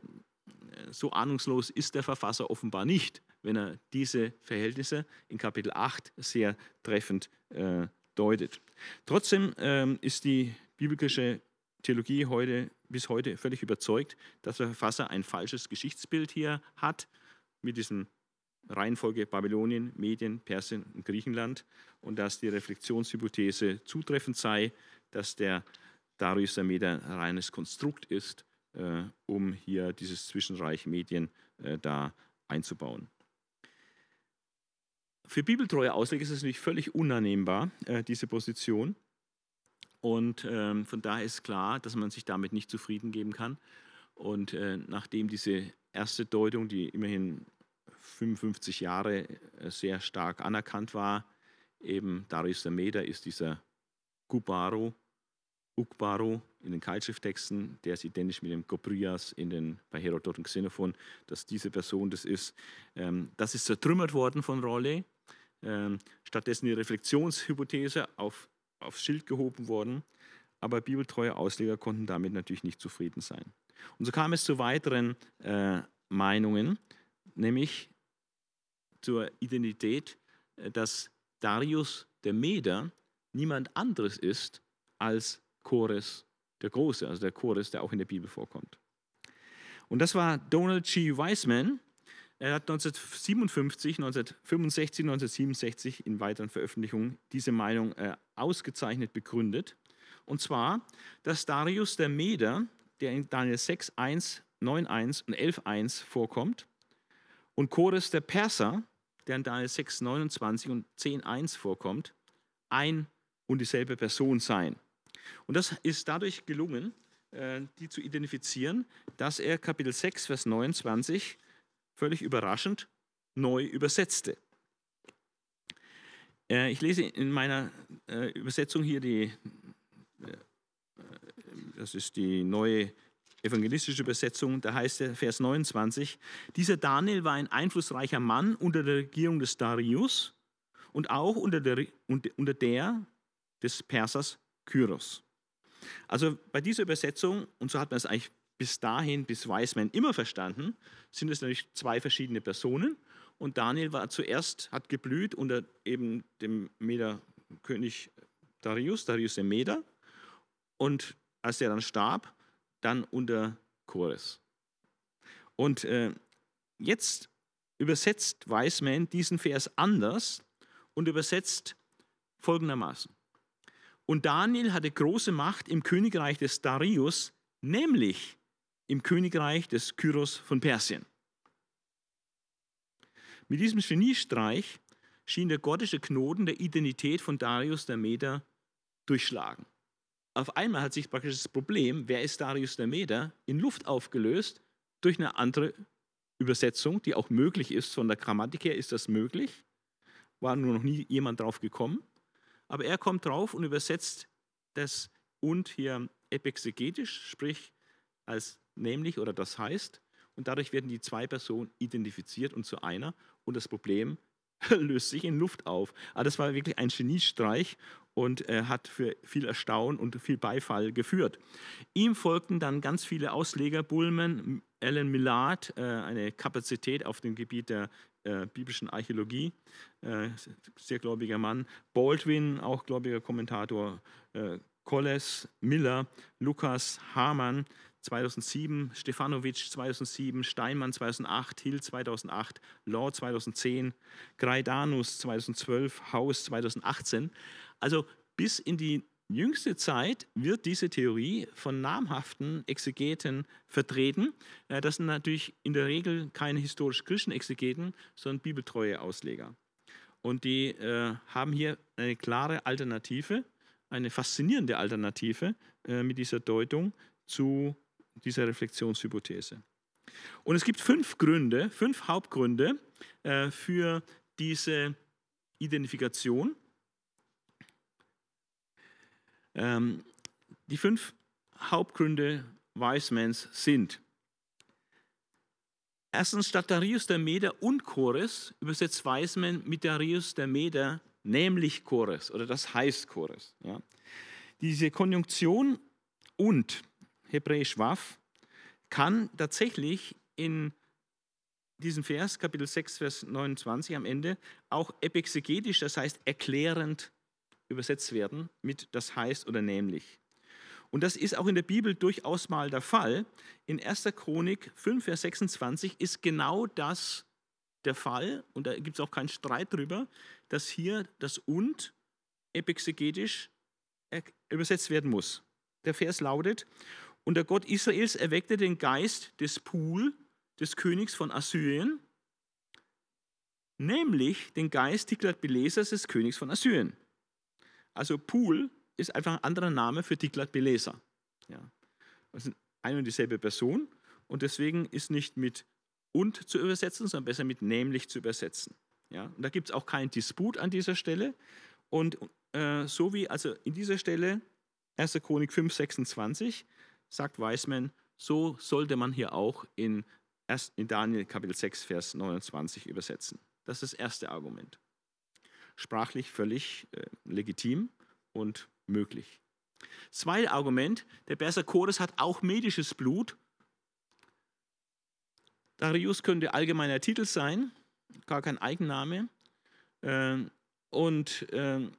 äh, so ahnungslos ist der Verfasser offenbar nicht, wenn er diese Verhältnisse in Kapitel 8 sehr treffend äh, deutet. Trotzdem ähm, ist die biblische Theologie heute, bis heute völlig überzeugt, dass der Verfasser ein falsches Geschichtsbild hier hat mit diesem Reihenfolge Babylonien, Medien, Persien und Griechenland und dass die Reflexionshypothese zutreffend sei, dass der Darius der Meder reines Konstrukt ist, äh, um hier dieses Zwischenreich Medien äh, da einzubauen. Für bibeltreue Ausleger ist es natürlich völlig unannehmbar, äh, diese Position. Und ähm, von daher ist klar, dass man sich damit nicht zufrieden geben kann. Und äh, nachdem diese erste Deutung, die immerhin 55 Jahre äh, sehr stark anerkannt war, eben Darius der Meder ist dieser Kubaro, Ukbaro in den Keilschrifttexten, der ist identisch mit dem Gobrias in den, bei Herodot und Xenophon, dass diese Person das ist. Ähm, das ist zertrümmert worden von Rolle, ähm, stattdessen die Reflexionshypothese auf, aufs Schild gehoben worden. Aber bibeltreue Ausleger konnten damit natürlich nicht zufrieden sein. Und so kam es zu weiteren äh, Meinungen, nämlich zur Identität, äh, dass Darius der Meder niemand anderes ist als Chores der Große, also der Chores, der auch in der Bibel vorkommt. Und das war Donald G. Wiseman, er hat 1957, 1965, 1967 in weiteren Veröffentlichungen diese Meinung äh, ausgezeichnet begründet. Und zwar, dass Darius der Meder, der in Daniel 6, 1, 9, 1 und 11, 1 vorkommt, und Chores der Perser, der in Daniel 6, 29 und 10, 1 vorkommt, ein und dieselbe Person seien. Und das ist dadurch gelungen, äh, die zu identifizieren, dass er Kapitel 6, Vers 29 völlig überraschend neu übersetzte. Äh, ich lese in meiner äh, Übersetzung hier die, äh, das ist die neue evangelistische Übersetzung, da heißt der Vers 29, dieser Daniel war ein einflussreicher Mann unter der Regierung des Darius und auch unter der, unter der des Persers Kyros. Also bei dieser Übersetzung, und so hat man es eigentlich bis dahin, bis Weismann immer verstanden, sind es natürlich zwei verschiedene Personen. Und Daniel war zuerst, hat geblüht unter eben dem Mederkönig Darius, Darius der Meder. Und als er dann starb, dann unter Chores. Und äh, jetzt übersetzt Weismann diesen Vers anders und übersetzt folgendermaßen. Und Daniel hatte große Macht im Königreich des Darius, nämlich im Königreich des Kyros von Persien. Mit diesem Geniestreich schien der gottische Knoten der Identität von Darius der Meder durchschlagen. Auf einmal hat sich praktisch das Problem, wer ist Darius der Meder, in Luft aufgelöst durch eine andere Übersetzung, die auch möglich ist. Von der Grammatik her ist das möglich. War nur noch nie jemand drauf gekommen. Aber er kommt drauf und übersetzt das und hier epexegetisch, sprich als nämlich oder das heißt, und dadurch werden die zwei Personen identifiziert und zu einer und das Problem löst sich in Luft auf. Aber ah, das war wirklich ein Geniestreich und äh, hat für viel Erstaunen und viel Beifall geführt. Ihm folgten dann ganz viele Ausleger, Bullman, Alan Millard, äh, eine Kapazität auf dem Gebiet der äh, biblischen Archäologie, äh, sehr gläubiger Mann, Baldwin, auch gläubiger Kommentator, äh, Colles, Miller, Lukas, Hamann, 2007, Stefanovic 2007, Steinmann 2008, Hill 2008, Law 2010, Greidanus 2012, Haus 2018. Also bis in die jüngste Zeit wird diese Theorie von namhaften Exegeten vertreten. Äh, das sind natürlich in der Regel keine historisch-christlichen Exegeten, sondern bibeltreue Ausleger. Und die äh, haben hier eine klare Alternative, eine faszinierende Alternative äh, mit dieser Deutung zu dieser Reflexionshypothese. Und es gibt fünf Gründe, fünf Hauptgründe äh, für diese Identifikation. Ähm, die fünf Hauptgründe Weismanns sind. Erstens, statt Darius der Meder und Chores übersetzt Weismann mit Darius der Meder, nämlich Chores oder das heißt Chores. Ja. Diese Konjunktion und hebräisch waff, kann tatsächlich in diesem Vers, Kapitel 6, Vers 29 am Ende, auch epexegetisch, das heißt erklärend übersetzt werden mit das heißt oder nämlich. Und das ist auch in der Bibel durchaus mal der Fall. In 1. Chronik 5, Vers 26 ist genau das der Fall, und da gibt es auch keinen Streit drüber, dass hier das und epexegetisch äh, übersetzt werden muss. Der Vers lautet, und der Gott Israels erweckte den Geist des Pul, des Königs von Assyrien, nämlich den Geist Tiglat-Pilesers des Königs von Assyrien. Also Pul ist einfach ein anderer Name für Tiglat-Pileser. Ja. Das ist eine und dieselbe Person und deswegen ist nicht mit und zu übersetzen, sondern besser mit nämlich zu übersetzen. Ja. Und da gibt es auch keinen Disput an dieser Stelle. Und äh, so wie also in dieser Stelle 1. Chronik 5, 26, sagt Weismann, so sollte man hier auch in, Daniel Kapitel 6, Vers 29 übersetzen. Das ist das erste Argument. Sprachlich völlig äh, legitim und möglich. Zweite Argument, der Berser Chores hat auch medisches Blut. Darius könnte allgemeiner Titel sein, gar kein Eigenname. Ähm, und ähm,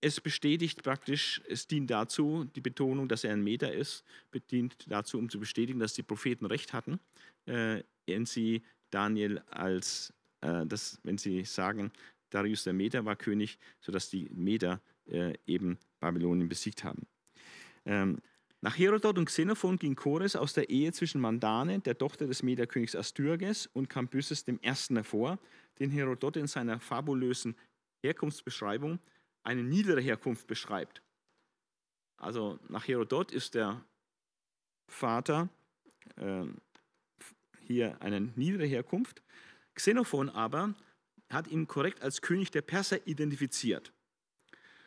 es bestätigt praktisch, es dient dazu, die Betonung, dass er ein Meter ist, dient dazu, um zu bestätigen, dass die Propheten recht hatten, äh, wenn sie Daniel als, äh, das, wenn sie sagen, Darius der Meter war König, sodass die Meter äh, eben Babylonien besiegt haben. Ähm, nach Herodot und Xenophon ging Chores aus der Ehe zwischen Mandane, der Tochter des Mederkönigs Astyrges, und Cambyses I. hervor, den Herodot in seiner fabulösen Herkunftsbeschreibung eine niedere Herkunft beschreibt. Also nach Herodot ist der Vater äh, hier eine niedere Herkunft. Xenophon aber hat ihn korrekt als König der Perser identifiziert.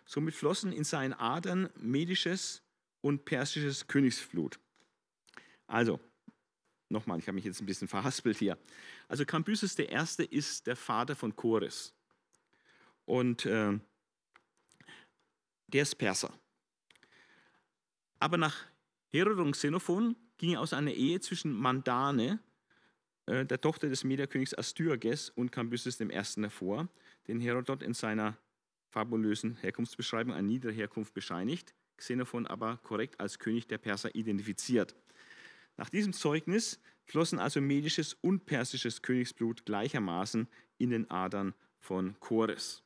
Somit flossen in seinen Adern medisches und persisches Königsflut. Also, nochmal, ich habe mich jetzt ein bisschen verhaspelt hier. Also Cambyses I. ist der Vater von Choris. Und äh, der ist Perser. Aber nach Herod und Xenophon ging aus einer Ehe zwischen Mandane, äh, der Tochter des Mediakönigs Astyages, und Cambyses I. hervor, den Herodot in seiner fabulösen Herkunftsbeschreibung an niedere Herkunft bescheinigt, Xenophon aber korrekt als König der Perser identifiziert. Nach diesem Zeugnis flossen also medisches und persisches Königsblut gleichermaßen in den Adern von Chores.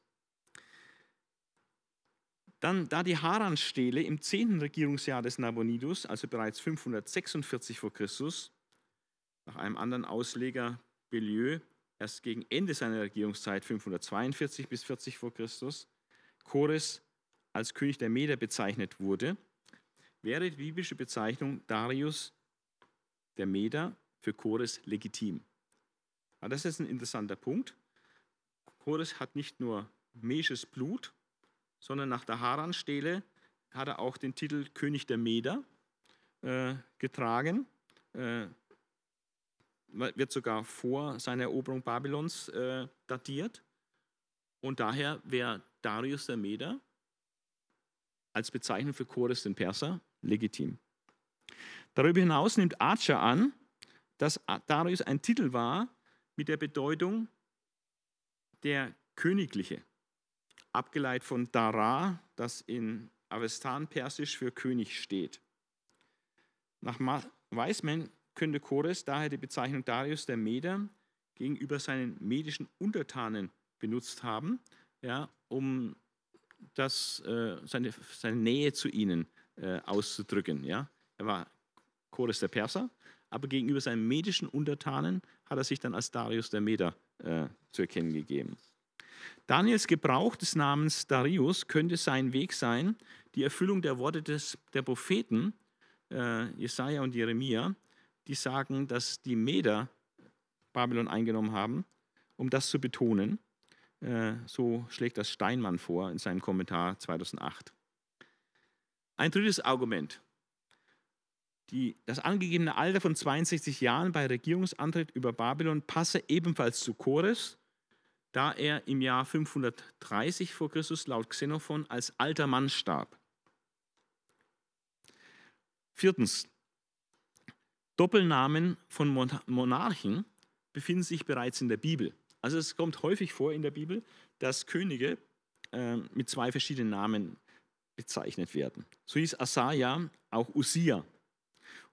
Dann, da die Haranstele im 10. Regierungsjahr des Nabonidus, also bereits 546 v. Chr., nach einem anderen Ausleger Bellieu, erst gegen Ende seiner Regierungszeit 542 bis 40 v. Chr., Chores als König der Meder bezeichnet wurde, wäre die biblische Bezeichnung Darius der Meder für Chores legitim. Aber das ist ein interessanter Punkt. Chores hat nicht nur mesches Blut, sondern nach der Haran-Stele hat er auch den Titel König der Meder äh, getragen. Äh, wird sogar vor seiner Eroberung Babylons äh, datiert. Und daher wäre Darius der Meder als Bezeichnung für Chores den Perser legitim. Darüber hinaus nimmt Archer an, dass Darius ein Titel war mit der Bedeutung der Königliche abgeleitet von Dara, das in Avestan persisch für König steht. Nach Weismann könnte Chores daher die Bezeichnung Darius der Meder gegenüber seinen medischen Untertanen benutzt haben, ja, um das, äh, seine, seine Nähe zu ihnen äh, auszudrücken. Ja. Er war Chores der Perser, aber gegenüber seinen medischen Untertanen hat er sich dann als Darius der Meder äh, zu erkennen gegeben. Daniels Gebrauch des Namens Darius könnte sein Weg sein, die Erfüllung der Worte des, der Propheten äh, Jesaja und Jeremia, die sagen, dass die Meder Babylon eingenommen haben, um das zu betonen. Äh, so schlägt das Steinmann vor in seinem Kommentar 2008. Ein drittes Argument. Die, das angegebene Alter von 62 Jahren bei Regierungsantritt über Babylon passe ebenfalls zu Chores da er im Jahr 530 vor Christus laut Xenophon als alter Mann starb. Viertens, Doppelnamen von Monarchen befinden sich bereits in der Bibel. Also es kommt häufig vor in der Bibel, dass Könige äh, mit zwei verschiedenen Namen bezeichnet werden. So hieß Asaja auch Usia.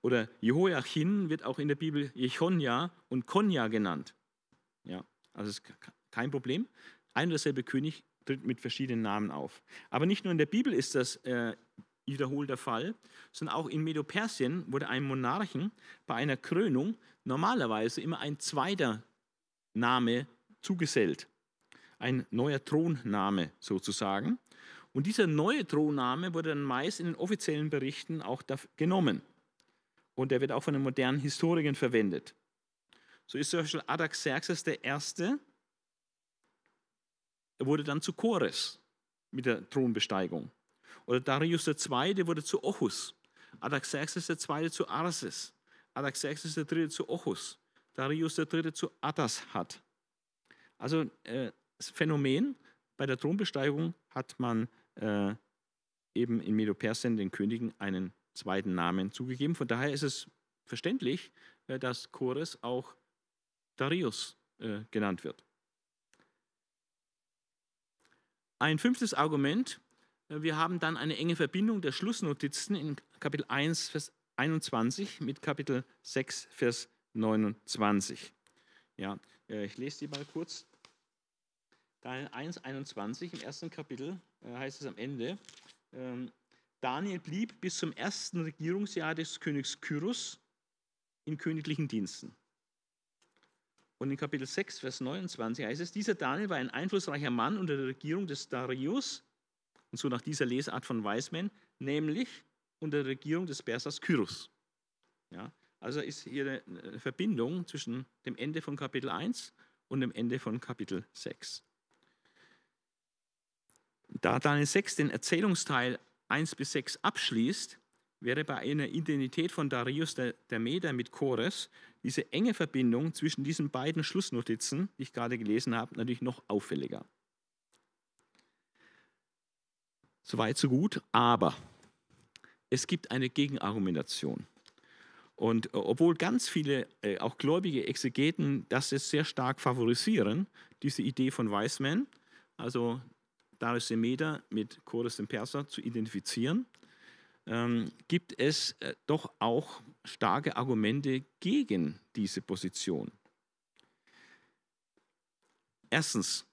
Oder Jehoiachin wird auch in der Bibel Jechonja und Konja genannt. Ja, also es kann, kein Problem. Ein und derselbe König tritt mit verschiedenen Namen auf. Aber nicht nur in der Bibel ist das äh, wiederholter Fall, sondern auch in Medopersien wurde einem Monarchen bei einer Krönung normalerweise immer ein zweiter Name zugesellt. Ein neuer Thronname sozusagen. Und dieser neue Thronname wurde dann meist in den offiziellen Berichten auch genommen. Und der wird auch von den modernen Historikern verwendet. So ist zum Beispiel Artaxerxes I er wurde dann zu Chores mit der Thronbesteigung. Oder Darius II. wurde zu Ochus. Ataxerxes II. zu Arses. Ataxerxes III. zu Ochus. Darius III. zu Atashat. Also äh, das Phänomen, bei der Thronbesteigung hat man äh, eben in Medo-Persien den Königen einen zweiten Namen zugegeben. Von daher ist es verständlich, äh, dass Chores auch Darius äh, genannt wird. Ein fünftes Argument, äh, wir haben dann eine enge Verbindung der Schlussnotizen in Kapitel 1, Vers 21 mit Kapitel 6, Vers 29. Ja, äh, ich lese die mal kurz. Daniel 1, 21 im ersten Kapitel äh, heißt es am Ende, ähm, Daniel blieb bis zum ersten Regierungsjahr des Königs Kyros in königlichen Diensten. Und in Kapitel 6, Vers 29 heißt es, dieser Daniel war ein einflussreicher Mann unter der Regierung des Darius, und so nach dieser Lesart von Weismann, nämlich unter der Regierung des Persers Kyros. Ja, also ist hier eine Verbindung zwischen dem Ende von Kapitel 1 und dem Ende von Kapitel 6. Da Daniel 6 den Erzählungsteil 1 bis 6 abschließt, wäre bei einer Identität von Darius der, der Meder mit Chores diese enge Verbindung zwischen diesen beiden Schlussnotizen, die ich gerade gelesen habe, natürlich noch auffälliger. So weit, so gut, aber es gibt eine Gegenargumentation. Und äh, obwohl ganz viele, äh, auch gläubige Exegeten, das jetzt sehr stark favorisieren, diese Idee von Weismann, also Darius Demeter mit Chorus dem Perser zu identifizieren, ähm, gibt es äh, doch auch starke Argumente gegen diese Position. Erstens,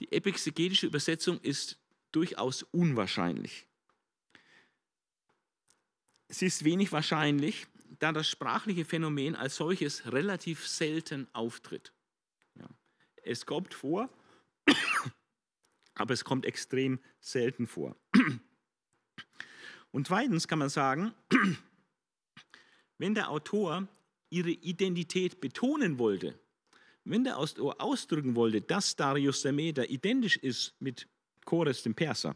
die epixegetische Übersetzung ist durchaus unwahrscheinlich. Sie ist wenig wahrscheinlich, da das sprachliche Phänomen als solches relativ selten auftritt. Ja. Es kommt vor, aber es kommt extrem selten vor. Und zweitens kann man sagen, wenn der Autor ihre Identität betonen wollte, wenn der Autor ausdrücken wollte, dass Darius der Meter identisch ist mit Chores dem Perser,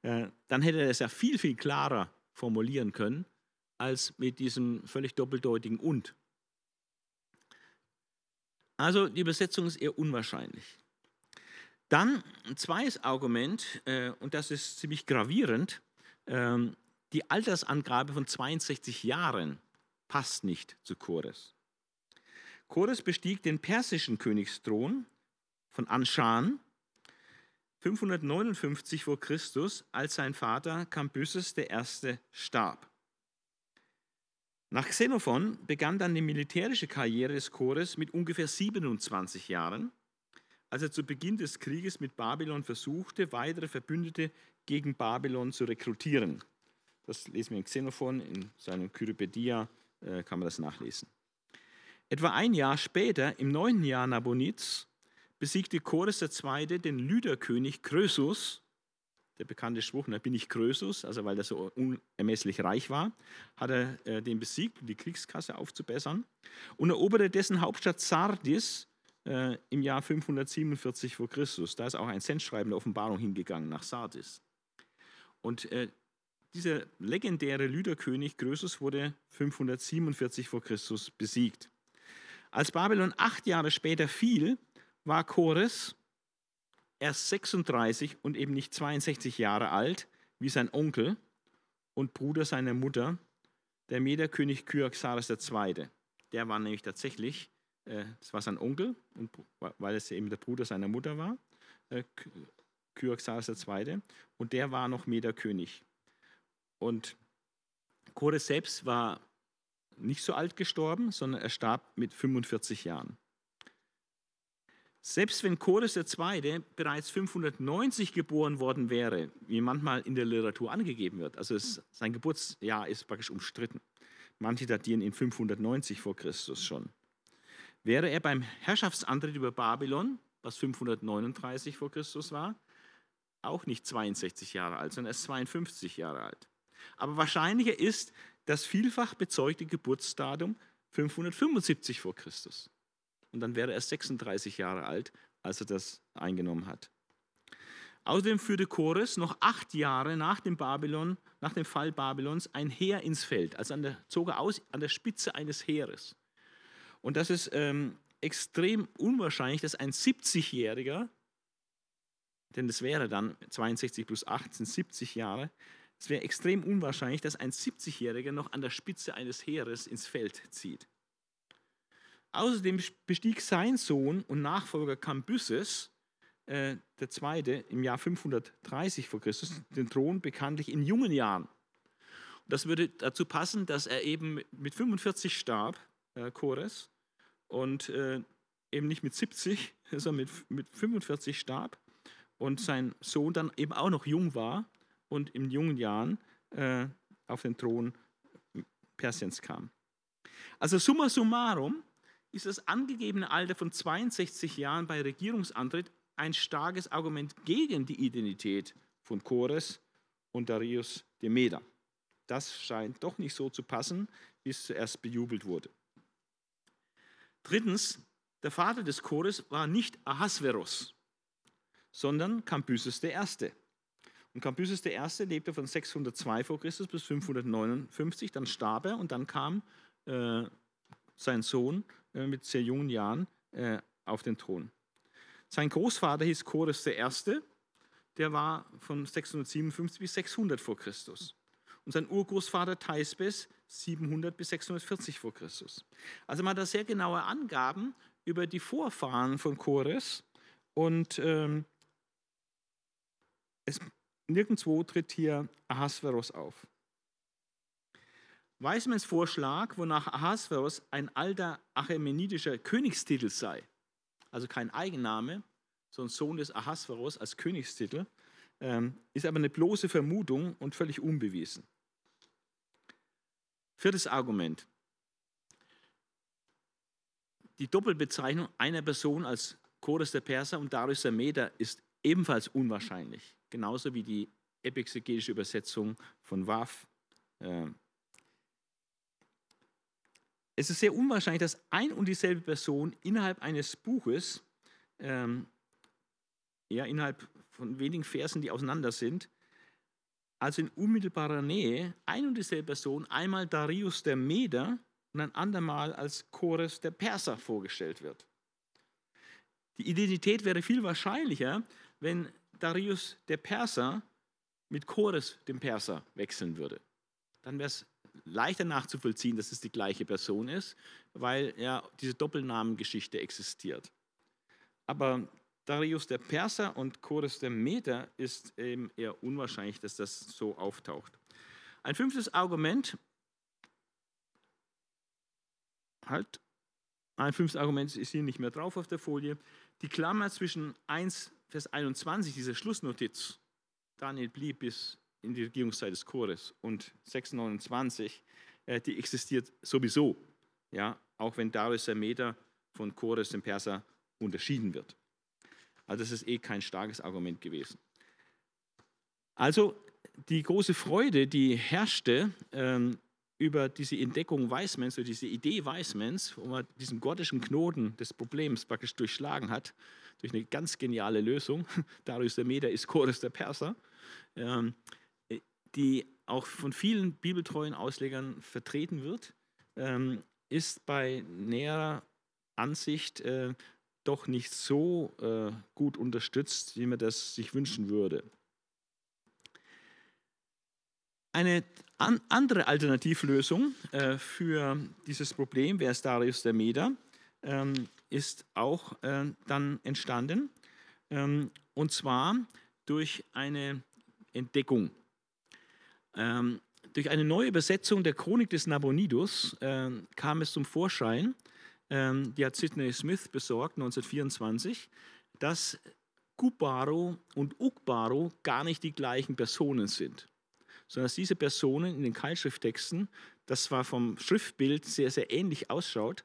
äh, dann hätte er es ja viel, viel klarer formulieren können als mit diesem völlig doppeldeutigen und. Also die Übersetzung ist eher unwahrscheinlich. Dann ein zweites Argument, äh, und das ist ziemlich gravierend, ähm, die Altersangabe von 62 Jahren passt nicht zu Chores. Chores bestieg den persischen Königsthron von Anshan 559 vor Christus, als sein Vater Cambyses I. starb. Nach Xenophon begann dann die militärische Karriere des Chores mit ungefähr 27 Jahren, als er zu Beginn des Krieges mit Babylon versuchte, weitere Verbündete gegen Babylon zu rekrutieren. Das lesen wir in Xenophon, in seinem Kyripedia äh, kann man das nachlesen. Etwa ein Jahr später, im neunten Jahr Nabonidz, besiegte Chores II. den Lüderkönig Krösus, der bekannte Spruch, da bin ich Krösus, also weil er so unermesslich reich war, hat er äh, den besiegt, um die Kriegskasse aufzubessern, und eroberte dessen Hauptstadt Sardis äh, im Jahr 547 vor Christus. Da ist auch ein Sendschreiben der Offenbarung hingegangen nach Sardis. Und äh, dieser legendäre Lüderkönig Grösus wurde 547 vor Christus besiegt. Als Babylon acht Jahre später fiel, war Chores erst 36 und eben nicht 62 Jahre alt, wie sein Onkel und Bruder seiner Mutter, der Mederkönig Kyaxares II. Der war nämlich tatsächlich, äh, das war sein Onkel, und, weil es eben der Bruder seiner Mutter war, äh, Kyaxares II. Und der war noch Mederkönig. Und Kores selbst war nicht so alt gestorben, sondern er starb mit 45 Jahren. Selbst wenn Kores II. bereits 590 geboren worden wäre, wie manchmal in der Literatur angegeben wird, also es, sein Geburtsjahr ist praktisch umstritten. Manche datieren ihn 590 vor Christus schon. Wäre er beim Herrschaftsantritt über Babylon, was 539 vor Christus war, auch nicht 62 Jahre alt, sondern erst 52 Jahre alt. Aber wahrscheinlicher ist das vielfach bezeugte Geburtsdatum 575 vor Christus. Und dann wäre er 36 Jahre alt, als er das eingenommen hat. Außerdem führte Chores noch acht Jahre nach dem, Babylon, nach dem Fall Babylons ein Heer ins Feld. Also an der, zog er aus an der Spitze eines Heeres. Und das ist ähm, extrem unwahrscheinlich, dass ein 70-Jähriger denn das wäre dann 62 plus 18, 70 Jahre. Es wäre extrem unwahrscheinlich, dass ein 70-Jähriger noch an der Spitze eines Heeres ins Feld zieht. Außerdem bestieg sein Sohn und Nachfolger Kambyses, äh, der zweite, im Jahr 530 vor Christus den Thron bekanntlich in jungen Jahren. Und das würde dazu passen, dass er eben mit 45 starb, äh, Chores, und äh, eben nicht mit 70, sondern mit, mit 45 starb und sein Sohn dann eben auch noch jung war und in jungen Jahren äh, auf den Thron Persiens kam. Also summa summarum ist das angegebene Alter von 62 Jahren bei Regierungsantritt ein starkes Argument gegen die Identität von Chores und Darius de Meder. Das scheint doch nicht so zu passen, wie es zuerst bejubelt wurde. Drittens, der Vater des Chores war nicht Ahasverus, sondern Cambyses I. Und Cambyses I. lebte von 602 v. Chr. bis 559, dann starb er und dann kam äh, sein Sohn äh, mit sehr jungen Jahren äh, auf den Thron. Sein Großvater hieß Chores I., der war von 657 bis 600 v. Chr. Und sein Urgroßvater Theispes 700 bis 640 v. Chr. Also man hat da sehr genaue Angaben über die Vorfahren von Chores und ähm, es, nirgendwo tritt hier Ahasverus auf. Weismanns Vorschlag, wonach Ahasverus ein alter achämenidischer Königstitel sei, also kein Eigenname, sondern Sohn des Ahasverus als Königstitel, ähm, ist aber eine bloße Vermutung und völlig unbewiesen. Viertes Argument. Die Doppelbezeichnung einer Person als Chores der Perser und Darius der Meder ist ebenfalls unwahrscheinlich, genauso wie die epixegetische Übersetzung von Waff. Ähm, es ist sehr unwahrscheinlich, dass ein und dieselbe Person innerhalb eines Buches, ähm, ja, innerhalb von wenigen Versen, die auseinander sind, also in unmittelbarer Nähe, ein und dieselbe Person einmal Darius der Meder und ein andermal als Chores der Perser vorgestellt wird. Die Identität wäre viel wahrscheinlicher, wenn Darius der Perser mit Chores dem Perser wechseln würde. Dann wäre es leichter nachzuvollziehen, dass es die gleiche Person ist, weil ja diese Doppelnamengeschichte existiert. Aber Darius der Perser und Chores der Meter ist eben eher unwahrscheinlich, dass das so auftaucht. Ein fünftes Argument, halt, ein fünftes Argument ist hier nicht mehr drauf auf der Folie. Die Klammer zwischen 1 Vers 21, diese Schlussnotiz. Daniel blieb bis in die Regierungszeit des Chores und 629, äh, die existiert sowieso, ja, auch wenn Darius Meter von Chores dem Perser unterschieden wird. Also das ist eh kein starkes Argument gewesen. Also die große Freude, die herrschte ähm, über diese Entdeckung Weismanns, über diese Idee Weismanns, wo man diesen gordischen Knoten des Problems praktisch durchschlagen hat, durch eine ganz geniale Lösung, Darius der Meder ist Chorus der Perser, ähm, äh, die auch von vielen bibeltreuen Auslegern vertreten wird, ähm, ist bei näherer Ansicht äh, doch nicht so äh, gut unterstützt, wie man das sich wünschen würde. Eine andere Alternativlösung für dieses Problem wäre es Darius der Meder. Ähm, ist auch äh, dann entstanden, ähm, und zwar durch eine Entdeckung. Ähm, durch eine neue Übersetzung der Chronik des Nabonidus äh, kam es zum Vorschein, ähm, die hat Sidney Smith besorgt 1924, dass Kubaro und Ukbaro gar nicht die gleichen Personen sind, sondern dass diese Personen in den Keilschrifttexten, das zwar vom Schriftbild sehr, sehr ähnlich ausschaut,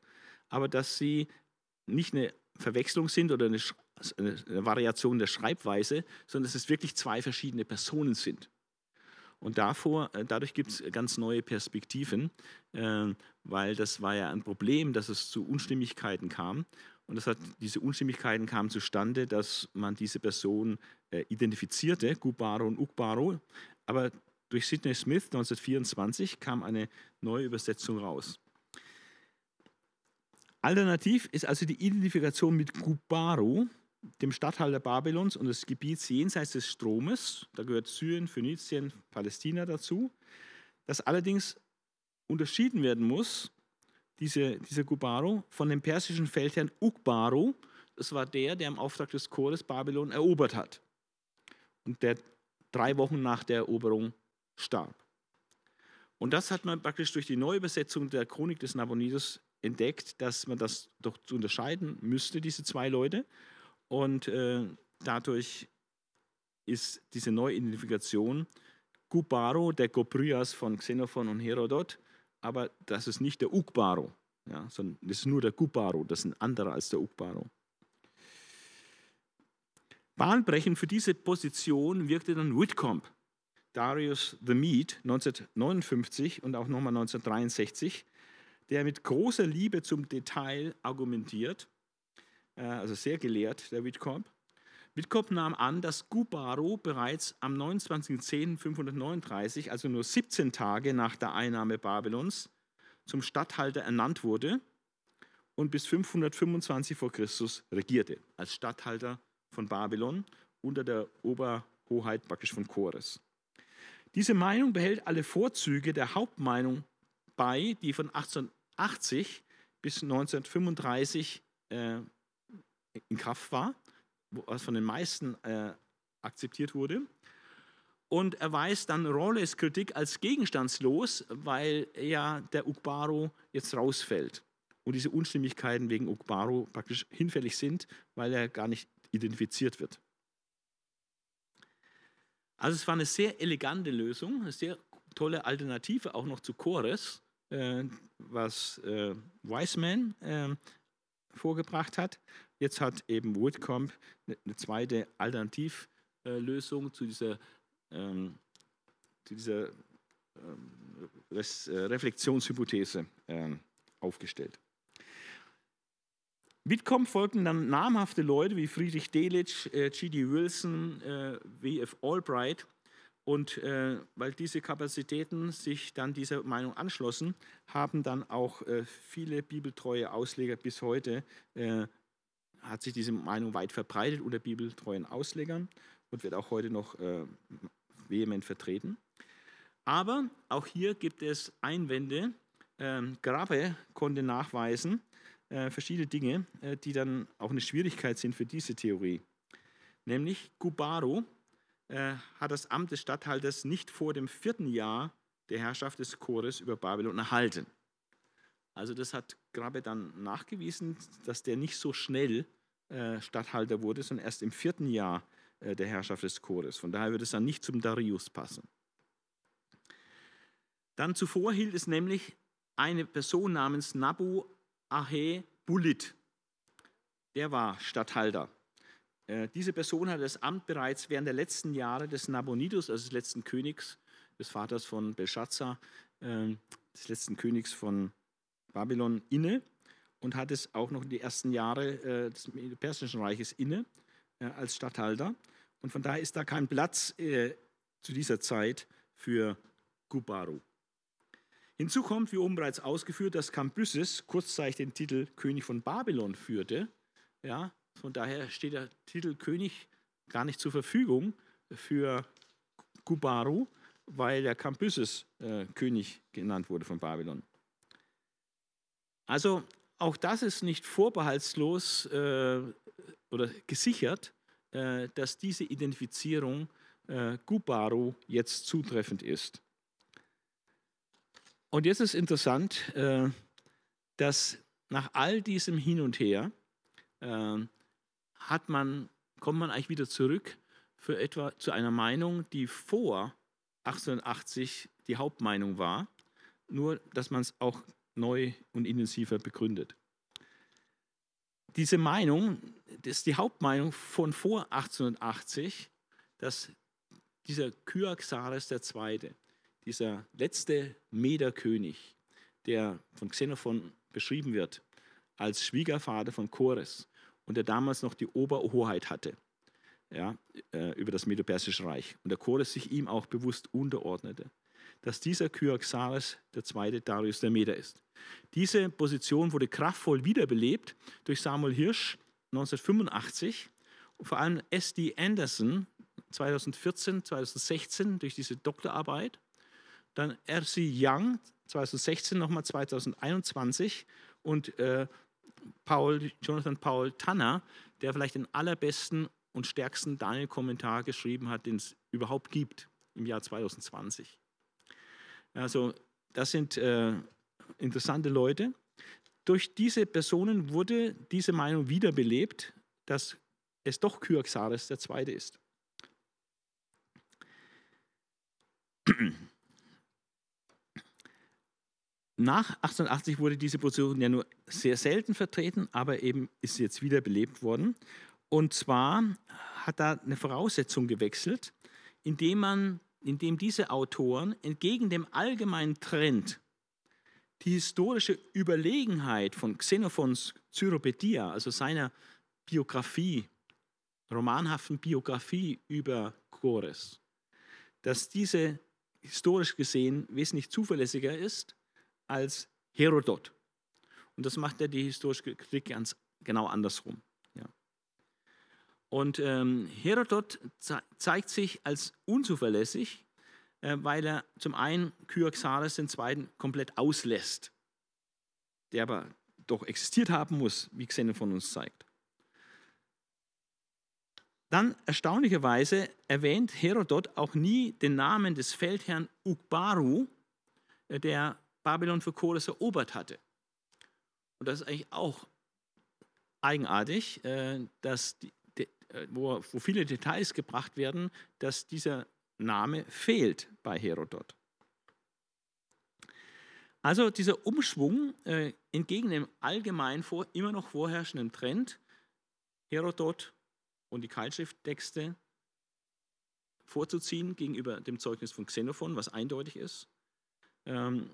aber dass sie nicht eine Verwechslung sind oder eine, eine Variation der Schreibweise, sondern dass es wirklich zwei verschiedene Personen sind. Und davor, äh, dadurch gibt es ganz neue Perspektiven, ähm, weil das war ja ein Problem, dass es zu Unstimmigkeiten kam. Und das hat, diese Unstimmigkeiten kamen zustande, dass man diese Person äh, identifizierte, Gubaro und Ukbaro. Aber durch Sidney Smith 1924 kam eine neue Übersetzung raus. Alternativ ist also die Identifikation mit Kubaro, dem Stadthalter Babylons und des Gebiets jenseits des Stromes, da gehört Syrien, Phönizien, Palästina dazu, das allerdings unterschieden werden muss, diese, dieser Kubaro, von dem persischen Feldherrn Ukbaru. das war der, der im Auftrag des Chores Babylon erobert hat und der drei Wochen nach der Eroberung starb. Und das hat man praktisch durch die Neuübersetzung der Chronik des Nabonidus entdeckt, dass man das doch zu unterscheiden müsste, diese zwei Leute. Und äh, dadurch ist diese Neuidentifikation Gubaro, der Gobrias von Xenophon und Herodot, aber das ist nicht der Ugbaro, ja, sondern das ist nur der Gubaro, das ist ein anderer als der Ugbaro. Bahnbrechend für diese Position wirkte dann Whitcomb, Darius the Mead 1959 und auch nochmal 1963 der mit großer Liebe zum Detail argumentiert, äh, also sehr gelehrt, der Wittkorb. Wittkorb nahm an, dass Gubaro bereits am 29.10.539, also nur 17 Tage nach der Einnahme Babylons, zum Statthalter ernannt wurde und bis 525 vor Christus regierte, als Statthalter von Babylon unter der Oberhoheit praktisch von Chores. Diese Meinung behält alle Vorzüge der Hauptmeinung bei, die von 18, 1980 bis 1935 äh, in Kraft war, was von den meisten äh, akzeptiert wurde. Und er weist dann Rolles Kritik als gegenstandslos, weil ja der Ukbaro jetzt rausfällt und diese Unstimmigkeiten wegen Ukbaro praktisch hinfällig sind, weil er gar nicht identifiziert wird. Also es war eine sehr elegante Lösung, eine sehr tolle Alternative auch noch zu Chores, äh, was äh, Wiseman ähm, vorgebracht hat. Jetzt hat eben Woodcomb eine ne zweite Alternativlösung zu dieser, ähm, zu dieser ähm, äh, Reflexionshypothese ähm, aufgestellt. Whitcomb folgten dann namhafte Leute wie Friedrich Delitzsch, äh, G.D. Wilson, äh, W.F. Albright und äh, weil diese Kapazitäten sich dann dieser Meinung anschlossen, haben dann auch äh, viele bibeltreue Ausleger bis heute, äh, hat sich diese Meinung weit verbreitet unter bibeltreuen Auslegern und wird auch heute noch äh, vehement vertreten. Aber auch hier gibt es Einwände. Ähm, Grabe konnte nachweisen äh, verschiedene Dinge, äh, die dann auch eine Schwierigkeit sind für diese Theorie. Nämlich Gubaro, äh, hat das Amt des Statthalters nicht vor dem vierten Jahr der Herrschaft des Chores über Babylon erhalten. Also das hat Grabe dann nachgewiesen, dass der nicht so schnell äh, Statthalter wurde, sondern erst im vierten Jahr äh, der Herrschaft des Chores. Von daher würde es dann nicht zum Darius passen. Dann zuvor hielt es nämlich eine Person namens Nabu Ahe Bulit. Der war Statthalter. Äh, diese Person hatte das Amt bereits während der letzten Jahre des Nabonidus, also des letzten Königs, des Vaters von Belshazzar, ähm, des letzten Königs von Babylon, inne und hat es auch noch in die ersten Jahre äh, des Persischen Reiches inne äh, als Statthalter. Und von daher ist da kein Platz zu dieser Zeit für Gubaru. Hinzu kommt, wie oben bereits ausgeführt, dass Cambyses kurzzeitig den Titel König von Babylon führte. Ja, von daher steht der Titel König gar nicht zur Verfügung für Gubaru, weil der Kambyses äh, König genannt wurde von Babylon. Also auch das ist nicht vorbehaltslos äh, oder gesichert, äh, dass diese Identifizierung äh, Gubaru jetzt zutreffend ist. Und jetzt ist interessant, äh, dass nach all diesem Hin und Her äh, hat man, kommt man eigentlich wieder zurück für etwa zu einer Meinung, die vor 1880 die Hauptmeinung war, nur dass man es auch neu und intensiver begründet. Diese Meinung, das ist die Hauptmeinung von vor 1880, dass dieser Kyaxares II., dieser letzte Mederkönig, der von Xenophon beschrieben wird, als Schwiegervater von Chores, und der damals noch die Oberhoheit hatte ja, äh, über das Medo-Persische Reich und der Chores sich ihm auch bewusst unterordnete, dass dieser Kyaxares der zweite Darius der Meder ist. Diese Position wurde kraftvoll wiederbelebt durch Samuel Hirsch 1985 und vor allem S.D. Anderson 2014, 2016 durch diese Doktorarbeit, dann R.C. Young 2016 nochmal 2021 und äh, Paul, Jonathan Paul Tanner, der vielleicht den allerbesten und stärksten Daniel-Kommentar geschrieben hat, den es überhaupt gibt im Jahr 2020. Also das sind äh, interessante Leute. Durch diese Personen wurde diese Meinung wiederbelebt, dass es doch Kyaxares der Zweite ist. Nach 1880 wurde diese Position ja nur sehr selten vertreten, aber eben ist sie jetzt wieder belebt worden. Und zwar hat da eine Voraussetzung gewechselt, indem man, indem diese Autoren entgegen dem allgemeinen Trend die historische Überlegenheit von Xenophons Zyropedia, also seiner Biografie, romanhaften Biografie über Chores, dass diese historisch gesehen wesentlich zuverlässiger ist als Herodot. Und das macht ja die historische Kritik ganz genau andersrum. Ja. Und ähm, Herodot zeigt sich als unzuverlässig, äh, weil er zum einen Kyaxares Zweiten komplett auslässt, der aber doch existiert haben muss, wie Xenophon uns zeigt. Dann erstaunlicherweise erwähnt Herodot auch nie den Namen des Feldherrn Ukbaru, äh, der Babylon für Kores erobert hatte. Und das ist eigentlich auch eigenartig, äh, dass die, äh, wo, wo viele Details gebracht werden, dass dieser Name fehlt bei Herodot. Also dieser Umschwung äh, entgegen dem allgemein vor, immer noch vorherrschenden Trend, Herodot und die Keilschrifttexte vorzuziehen gegenüber dem Zeugnis von Xenophon, was eindeutig ist, ähm,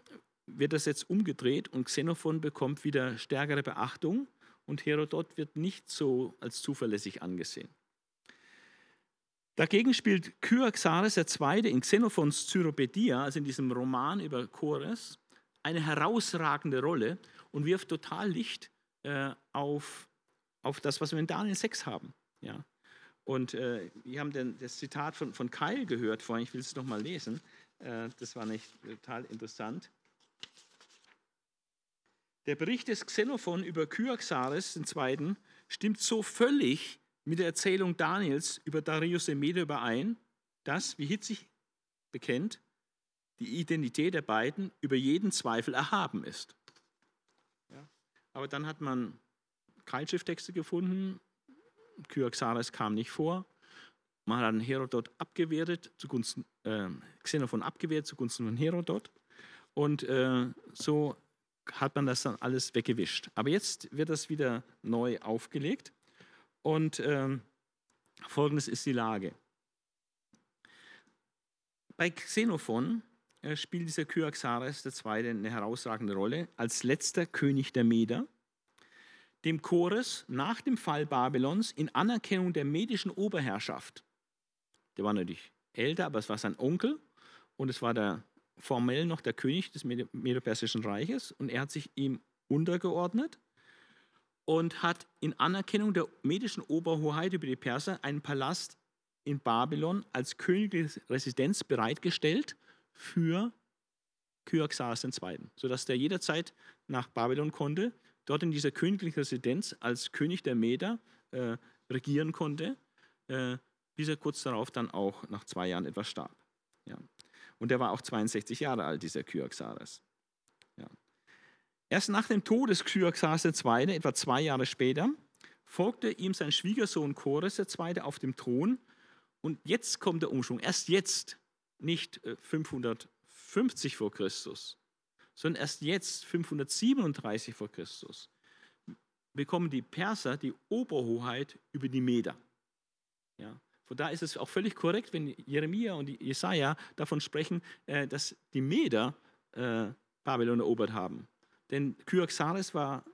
wird das jetzt umgedreht und Xenophon bekommt wieder stärkere Beachtung und Herodot wird nicht so als zuverlässig angesehen. Dagegen spielt Kyaxares II. in Xenophons Zyropedia, also in diesem Roman über Chores, eine herausragende Rolle und wirft total Licht äh, auf, auf das, was wir in Daniel 6 haben. Ja? Und äh, wir haben den, das Zitat von, von Keil gehört vorhin, ich will es nochmal lesen. Äh, das war nicht total interessant. Der Bericht des Xenophon über Kyaxares II. stimmt so völlig mit der Erzählung Daniels über Darius der Mede überein, dass, wie Hitzig bekennt, die Identität der beiden über jeden Zweifel erhaben ist. Ja. Aber dann hat man Keilschrifttexte gefunden, Kyaxares kam nicht vor, man hat Herodot abgewertet, zugunsten, äh, Xenophon abgewertet zugunsten von Herodot. Und äh, so hat man das dann alles weggewischt. Aber jetzt wird das wieder neu aufgelegt und ähm, folgendes ist die Lage. Bei Xenophon äh, spielt dieser Kyaxares II. eine herausragende Rolle als letzter König der Meder, dem Chores nach dem Fall Babylons in Anerkennung der medischen Oberherrschaft. Der war natürlich älter, aber es war sein Onkel und es war der formell noch der König des Medo-Persischen Reiches und er hat sich ihm untergeordnet und hat in Anerkennung der medischen Oberhoheit über die Perser einen Palast in Babylon als königliche Residenz bereitgestellt für Kyaxares II., sodass der jederzeit nach Babylon konnte, dort in dieser königlichen Residenz als König der Meder äh, regieren konnte, äh, bis er kurz darauf dann auch nach zwei Jahren etwas starb. Ja. Und er war auch 62 Jahre alt, dieser Kyaxares. Ja. Erst nach dem Tod des Kyaxares II., etwa zwei Jahre später, folgte ihm sein Schwiegersohn Chores II. auf dem Thron. Und jetzt kommt der Umschwung. Erst jetzt, nicht 550 äh, vor Christus, sondern erst jetzt, 537 vor Christus, bekommen die Perser die Oberhoheit über die Meder. Ja. Von da ist es auch völlig korrekt, wenn Jeremia und Jesaja davon sprechen, äh, dass die Meder äh, Babylon erobert haben. Denn Kyaxares war,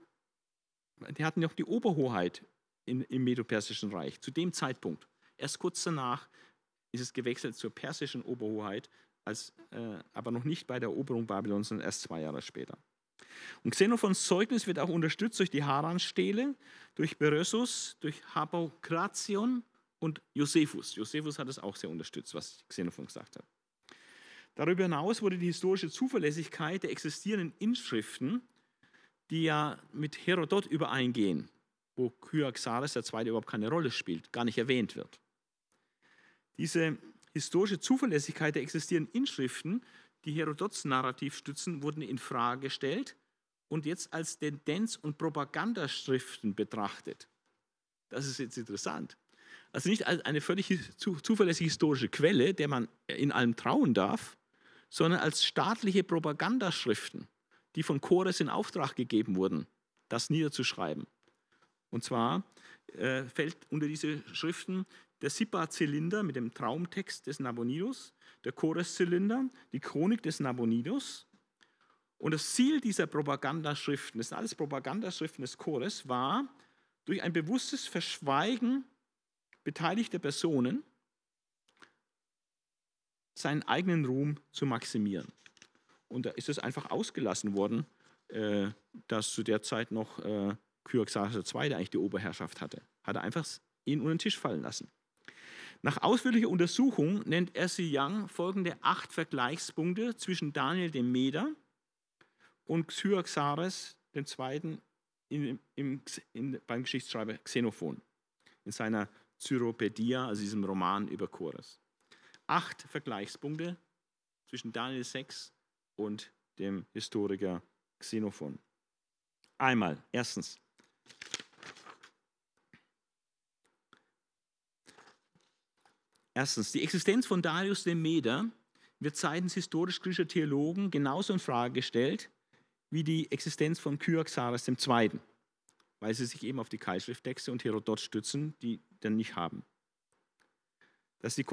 die hatten ja auch die Oberhoheit in, im Medo-Persischen Reich zu dem Zeitpunkt. Erst kurz danach ist es gewechselt zur persischen Oberhoheit, als, äh, aber noch nicht bei der Eroberung Babylons, sondern erst zwei Jahre später. Und Xenophons Zeugnis wird auch unterstützt durch die Haranstele, durch Berösus, durch Habokration, und Josephus. Josephus hat es auch sehr unterstützt, was Xenophon gesagt hat. Darüber hinaus wurde die historische Zuverlässigkeit der existierenden Inschriften, die ja mit Herodot übereingehen, wo Kyaxares II. überhaupt keine Rolle spielt, gar nicht erwähnt wird. Diese historische Zuverlässigkeit der existierenden Inschriften, die Herodots Narrativ stützen, wurden in Frage gestellt und jetzt als Tendenz- und Propagandaschriften betrachtet. Das ist jetzt interessant also nicht als eine völlig zuverlässige historische Quelle, der man in allem trauen darf, sondern als staatliche Propagandaschriften, die von Chores in Auftrag gegeben wurden, das niederzuschreiben. Und zwar äh, fällt unter diese Schriften der Sipa-Zylinder mit dem Traumtext des Nabonidus, der Chores-Zylinder, die Chronik des Nabonidus. Und das Ziel dieser Propagandaschriften, das sind alles Propagandaschriften des Chores, war, durch ein bewusstes Verschweigen beteiligte Personen seinen eigenen Ruhm zu maximieren. Und da ist es einfach ausgelassen worden, äh, dass zu der Zeit noch äh, Kyaxares II. eigentlich die Oberherrschaft hatte. Hat er einfach ihn unter den Tisch fallen lassen. Nach ausführlicher Untersuchung nennt Ersi Young folgende acht Vergleichspunkte zwischen Daniel dem Meder und Xyraxares II. In, in, in, beim Geschichtsschreiber Xenophon in seiner Zyropädia, also diesem Roman über Chorus. Acht Vergleichspunkte zwischen Daniel 6 und dem Historiker Xenophon. Einmal, erstens, Erstens, die Existenz von Darius dem Meder wird seitens historisch-griechischer Theologen genauso in Frage gestellt wie die Existenz von Kyaxares II weil sie sich eben auf die Keilschrifttexte und Herodot stützen, die dann nicht haben. Das ist,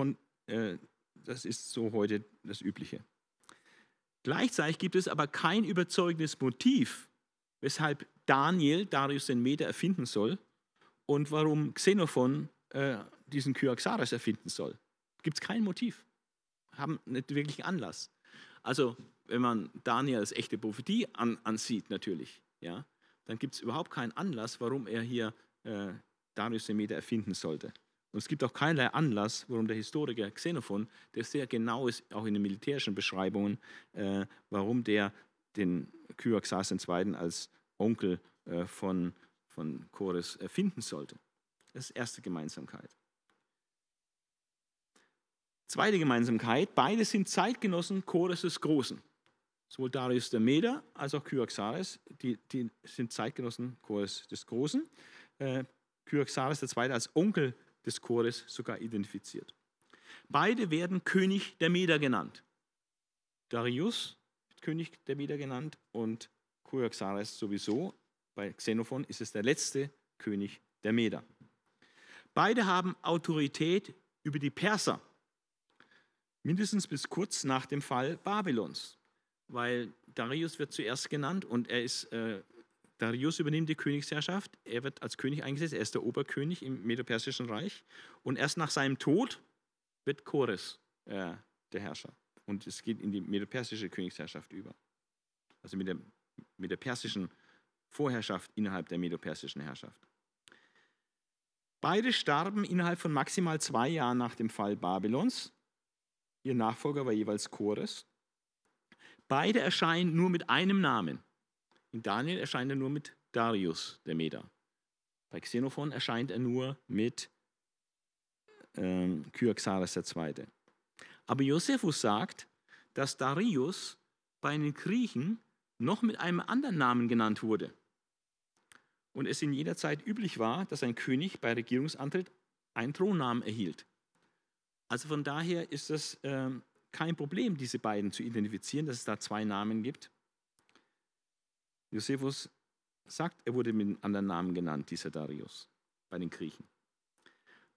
äh, das ist so heute das Übliche. Gleichzeitig gibt es aber kein überzeugendes Motiv, weshalb Daniel Darius den Meter erfinden soll und warum Xenophon äh, diesen Kyaxares erfinden soll. Gibt es kein Motiv, haben nicht wirklich Anlass. Also wenn man Daniel als echte Prophetie an, ansieht natürlich, ja, dann gibt es überhaupt keinen Anlass, warum er hier äh, Darius den Meter erfinden sollte. Und es gibt auch keinerlei Anlass, warum der Historiker Xenophon, der sehr genau ist, auch in den militärischen Beschreibungen, äh, warum der den Kyaxas II. als Onkel äh, von, von Chores erfinden sollte. Das ist erste Gemeinsamkeit. Zweite Gemeinsamkeit, beide sind Zeitgenossen Chores des Großen. Sowohl Darius der Meder als auch Kyaxares, die, die sind Zeitgenossen Chores des Großen. Äh, Kyaxares II. als Onkel des Chores sogar identifiziert. Beide werden König der Meder genannt. Darius wird König der Meder genannt und Kyaxares sowieso. Bei Xenophon ist es der letzte König der Meder. Beide haben Autorität über die Perser, mindestens bis kurz nach dem Fall Babylons weil Darius wird zuerst genannt und er ist, äh, Darius übernimmt die Königsherrschaft, er wird als König eingesetzt, er ist der Oberkönig im Medopersischen Reich und erst nach seinem Tod wird Chores äh, der Herrscher und es geht in die medopersische Königsherrschaft über. Also mit der, mit der persischen Vorherrschaft innerhalb der medopersischen Herrschaft. Beide starben innerhalb von maximal zwei Jahren nach dem Fall Babylons. Ihr Nachfolger war jeweils Chores, Beide erscheinen nur mit einem Namen. In Daniel erscheint er nur mit Darius der Meder. Bei Xenophon erscheint er nur mit ähm, Kyaxares II. Aber Josephus sagt, dass Darius bei den Griechen noch mit einem anderen Namen genannt wurde. Und es in jeder Zeit üblich war, dass ein König bei Regierungsantritt einen Thronnamen erhielt. Also von daher ist das ähm, kein Problem, diese beiden zu identifizieren, dass es da zwei Namen gibt. Josephus sagt, er wurde mit einem anderen Namen genannt, dieser Darius, bei den Griechen.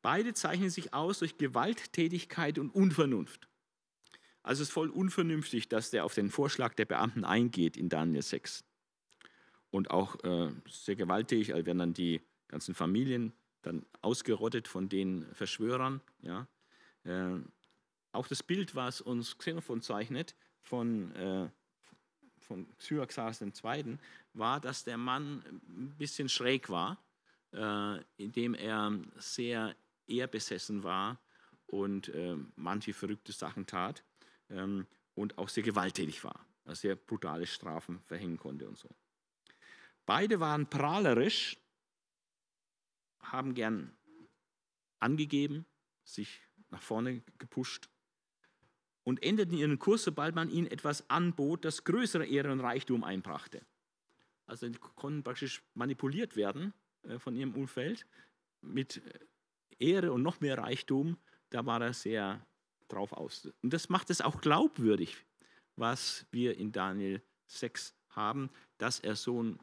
Beide zeichnen sich aus durch Gewalttätigkeit und Unvernunft. Also es ist voll unvernünftig, dass der auf den Vorschlag der Beamten eingeht in Daniel 6. Und auch äh, sehr gewalttätig, also werden dann die ganzen Familien dann ausgerottet von den Verschwörern. Ja. Äh, auch das Bild, was uns Xenophon zeichnet von, äh, von Xyraxares II., war, dass der Mann ein bisschen schräg war, äh, indem er sehr ehrbesessen war und äh, manche verrückte Sachen tat ähm, und auch sehr gewalttätig war, also sehr brutale Strafen verhängen konnte und so. Beide waren prahlerisch, haben gern angegeben, sich nach vorne gepusht und endeten ihren Kurs, sobald man ihnen etwas anbot, das größere Ehre und Reichtum einbrachte. Also sie konnten praktisch manipuliert werden äh, von ihrem Umfeld mit äh, Ehre und noch mehr Reichtum. Da war er sehr drauf aus. Und das macht es auch glaubwürdig, was wir in Daniel 6 haben, dass er so einen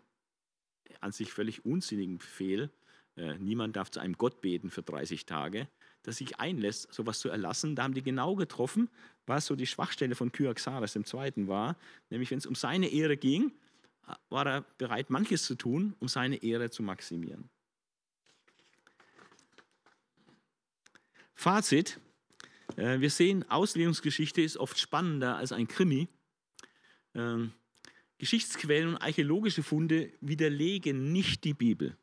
äh, an sich völlig unsinnigen Befehl, äh, niemand darf zu einem Gott beten für 30 Tage, das sich einlässt, sowas zu erlassen. Da haben die genau getroffen, was so die Schwachstelle von Kyaxares II. war. Nämlich, wenn es um seine Ehre ging, war er bereit, manches zu tun, um seine Ehre zu maximieren. Fazit. Äh, wir sehen, Auslegungsgeschichte ist oft spannender als ein Krimi. Ähm, Geschichtsquellen und archäologische Funde widerlegen nicht die Bibel,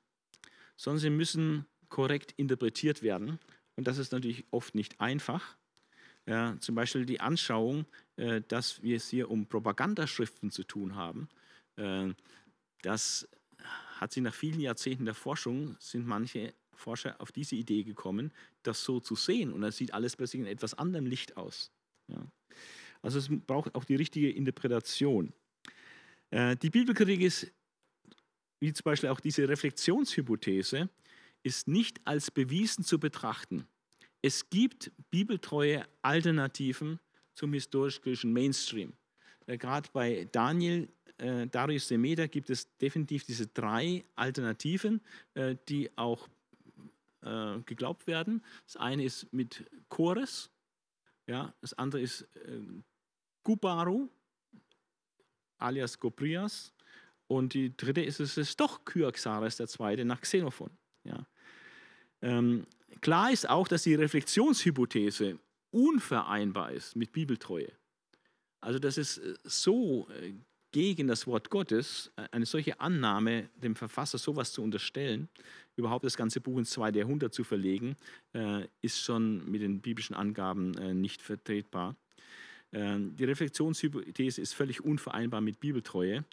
sondern sie müssen korrekt interpretiert werden. Und das ist natürlich oft nicht einfach. Ja, zum Beispiel die Anschauung, äh, dass wir es hier um Propagandaschriften zu tun haben. Äh, das hat sie nach vielen Jahrzehnten der Forschung, sind manche Forscher auf diese Idee gekommen, das so zu sehen. Und dann sieht alles plötzlich in etwas anderem Licht aus. Ja. Also es braucht auch die richtige Interpretation. Äh, die Bibelkritik ist, wie zum Beispiel auch diese Reflexionshypothese, ist nicht als bewiesen zu betrachten. Es gibt bibeltreue Alternativen zum historisch-kirchlichen Mainstream. Äh, gerade bei Daniel, äh, Darius Semeda gibt es definitiv diese drei Alternativen, äh, die auch äh, geglaubt werden. Das eine ist mit Chores, ja, das andere ist äh, Gubaru, alias Goprias und die dritte ist es ist doch Kyaxares II. nach Xenophon. Ja. Ähm, klar ist auch, dass die Reflexionshypothese unvereinbar ist mit Bibeltreue. Also dass es äh, so äh, gegen das Wort Gottes, äh, eine solche Annahme, dem Verfasser sowas zu unterstellen, überhaupt das ganze Buch ins zweite Jahrhundert zu verlegen, ist schon mit den biblischen Angaben nicht vertretbar. Ähm, die Reflexionshypothese ist völlig unvereinbar mit Bibeltreue.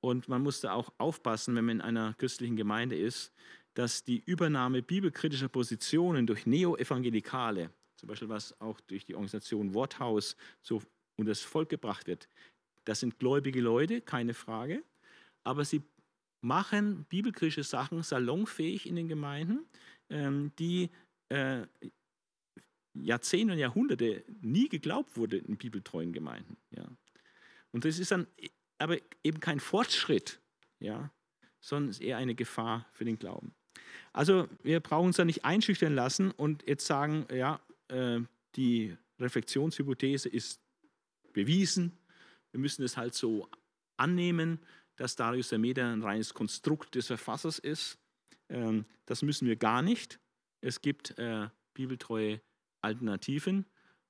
Und man muss da auch aufpassen, wenn man in einer christlichen Gemeinde ist, dass die Übernahme bibelkritischer Positionen durch Neo-Evangelikale, zum Beispiel was auch durch die Organisation Worthaus so und das Volk gebracht wird, das sind gläubige Leute, keine Frage, aber sie machen bibelkritische Sachen salonfähig in den Gemeinden, ähm, die äh, Jahrzehnte und Jahrhunderte nie geglaubt wurde in bibeltreuen Gemeinden. Und das ist dann e, aber eben kein Fortschritt, ja, sondern ist eher eine Gefahr für den Glauben. Also wir brauchen uns da nicht einschüchtern lassen und jetzt sagen, ja, äh, die Reflexionshypothese ist bewiesen, wir müssen es halt so annehmen, dass Darius der Meder ein reines Konstrukt des Verfassers ist. Ähm, das müssen wir gar nicht. Es gibt äh, bibeltreue Alternativen.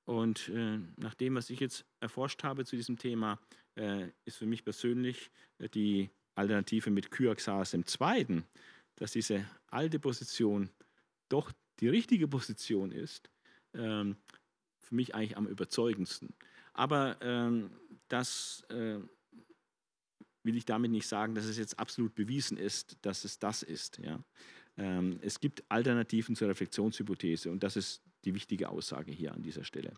Und äh, nach dem, was ich jetzt erforscht habe zu diesem Thema, äh, ist für mich persönlich äh, die Alternative mit Kyaxas II dass diese alte Position doch die richtige Position ist, ähm, für mich eigentlich am überzeugendsten. Aber ähm, das äh, will ich damit nicht sagen, dass es jetzt absolut bewiesen ist, dass es das ist. Ja? Ähm, es gibt Alternativen zur Reflexionshypothese und das ist die wichtige Aussage hier an dieser Stelle.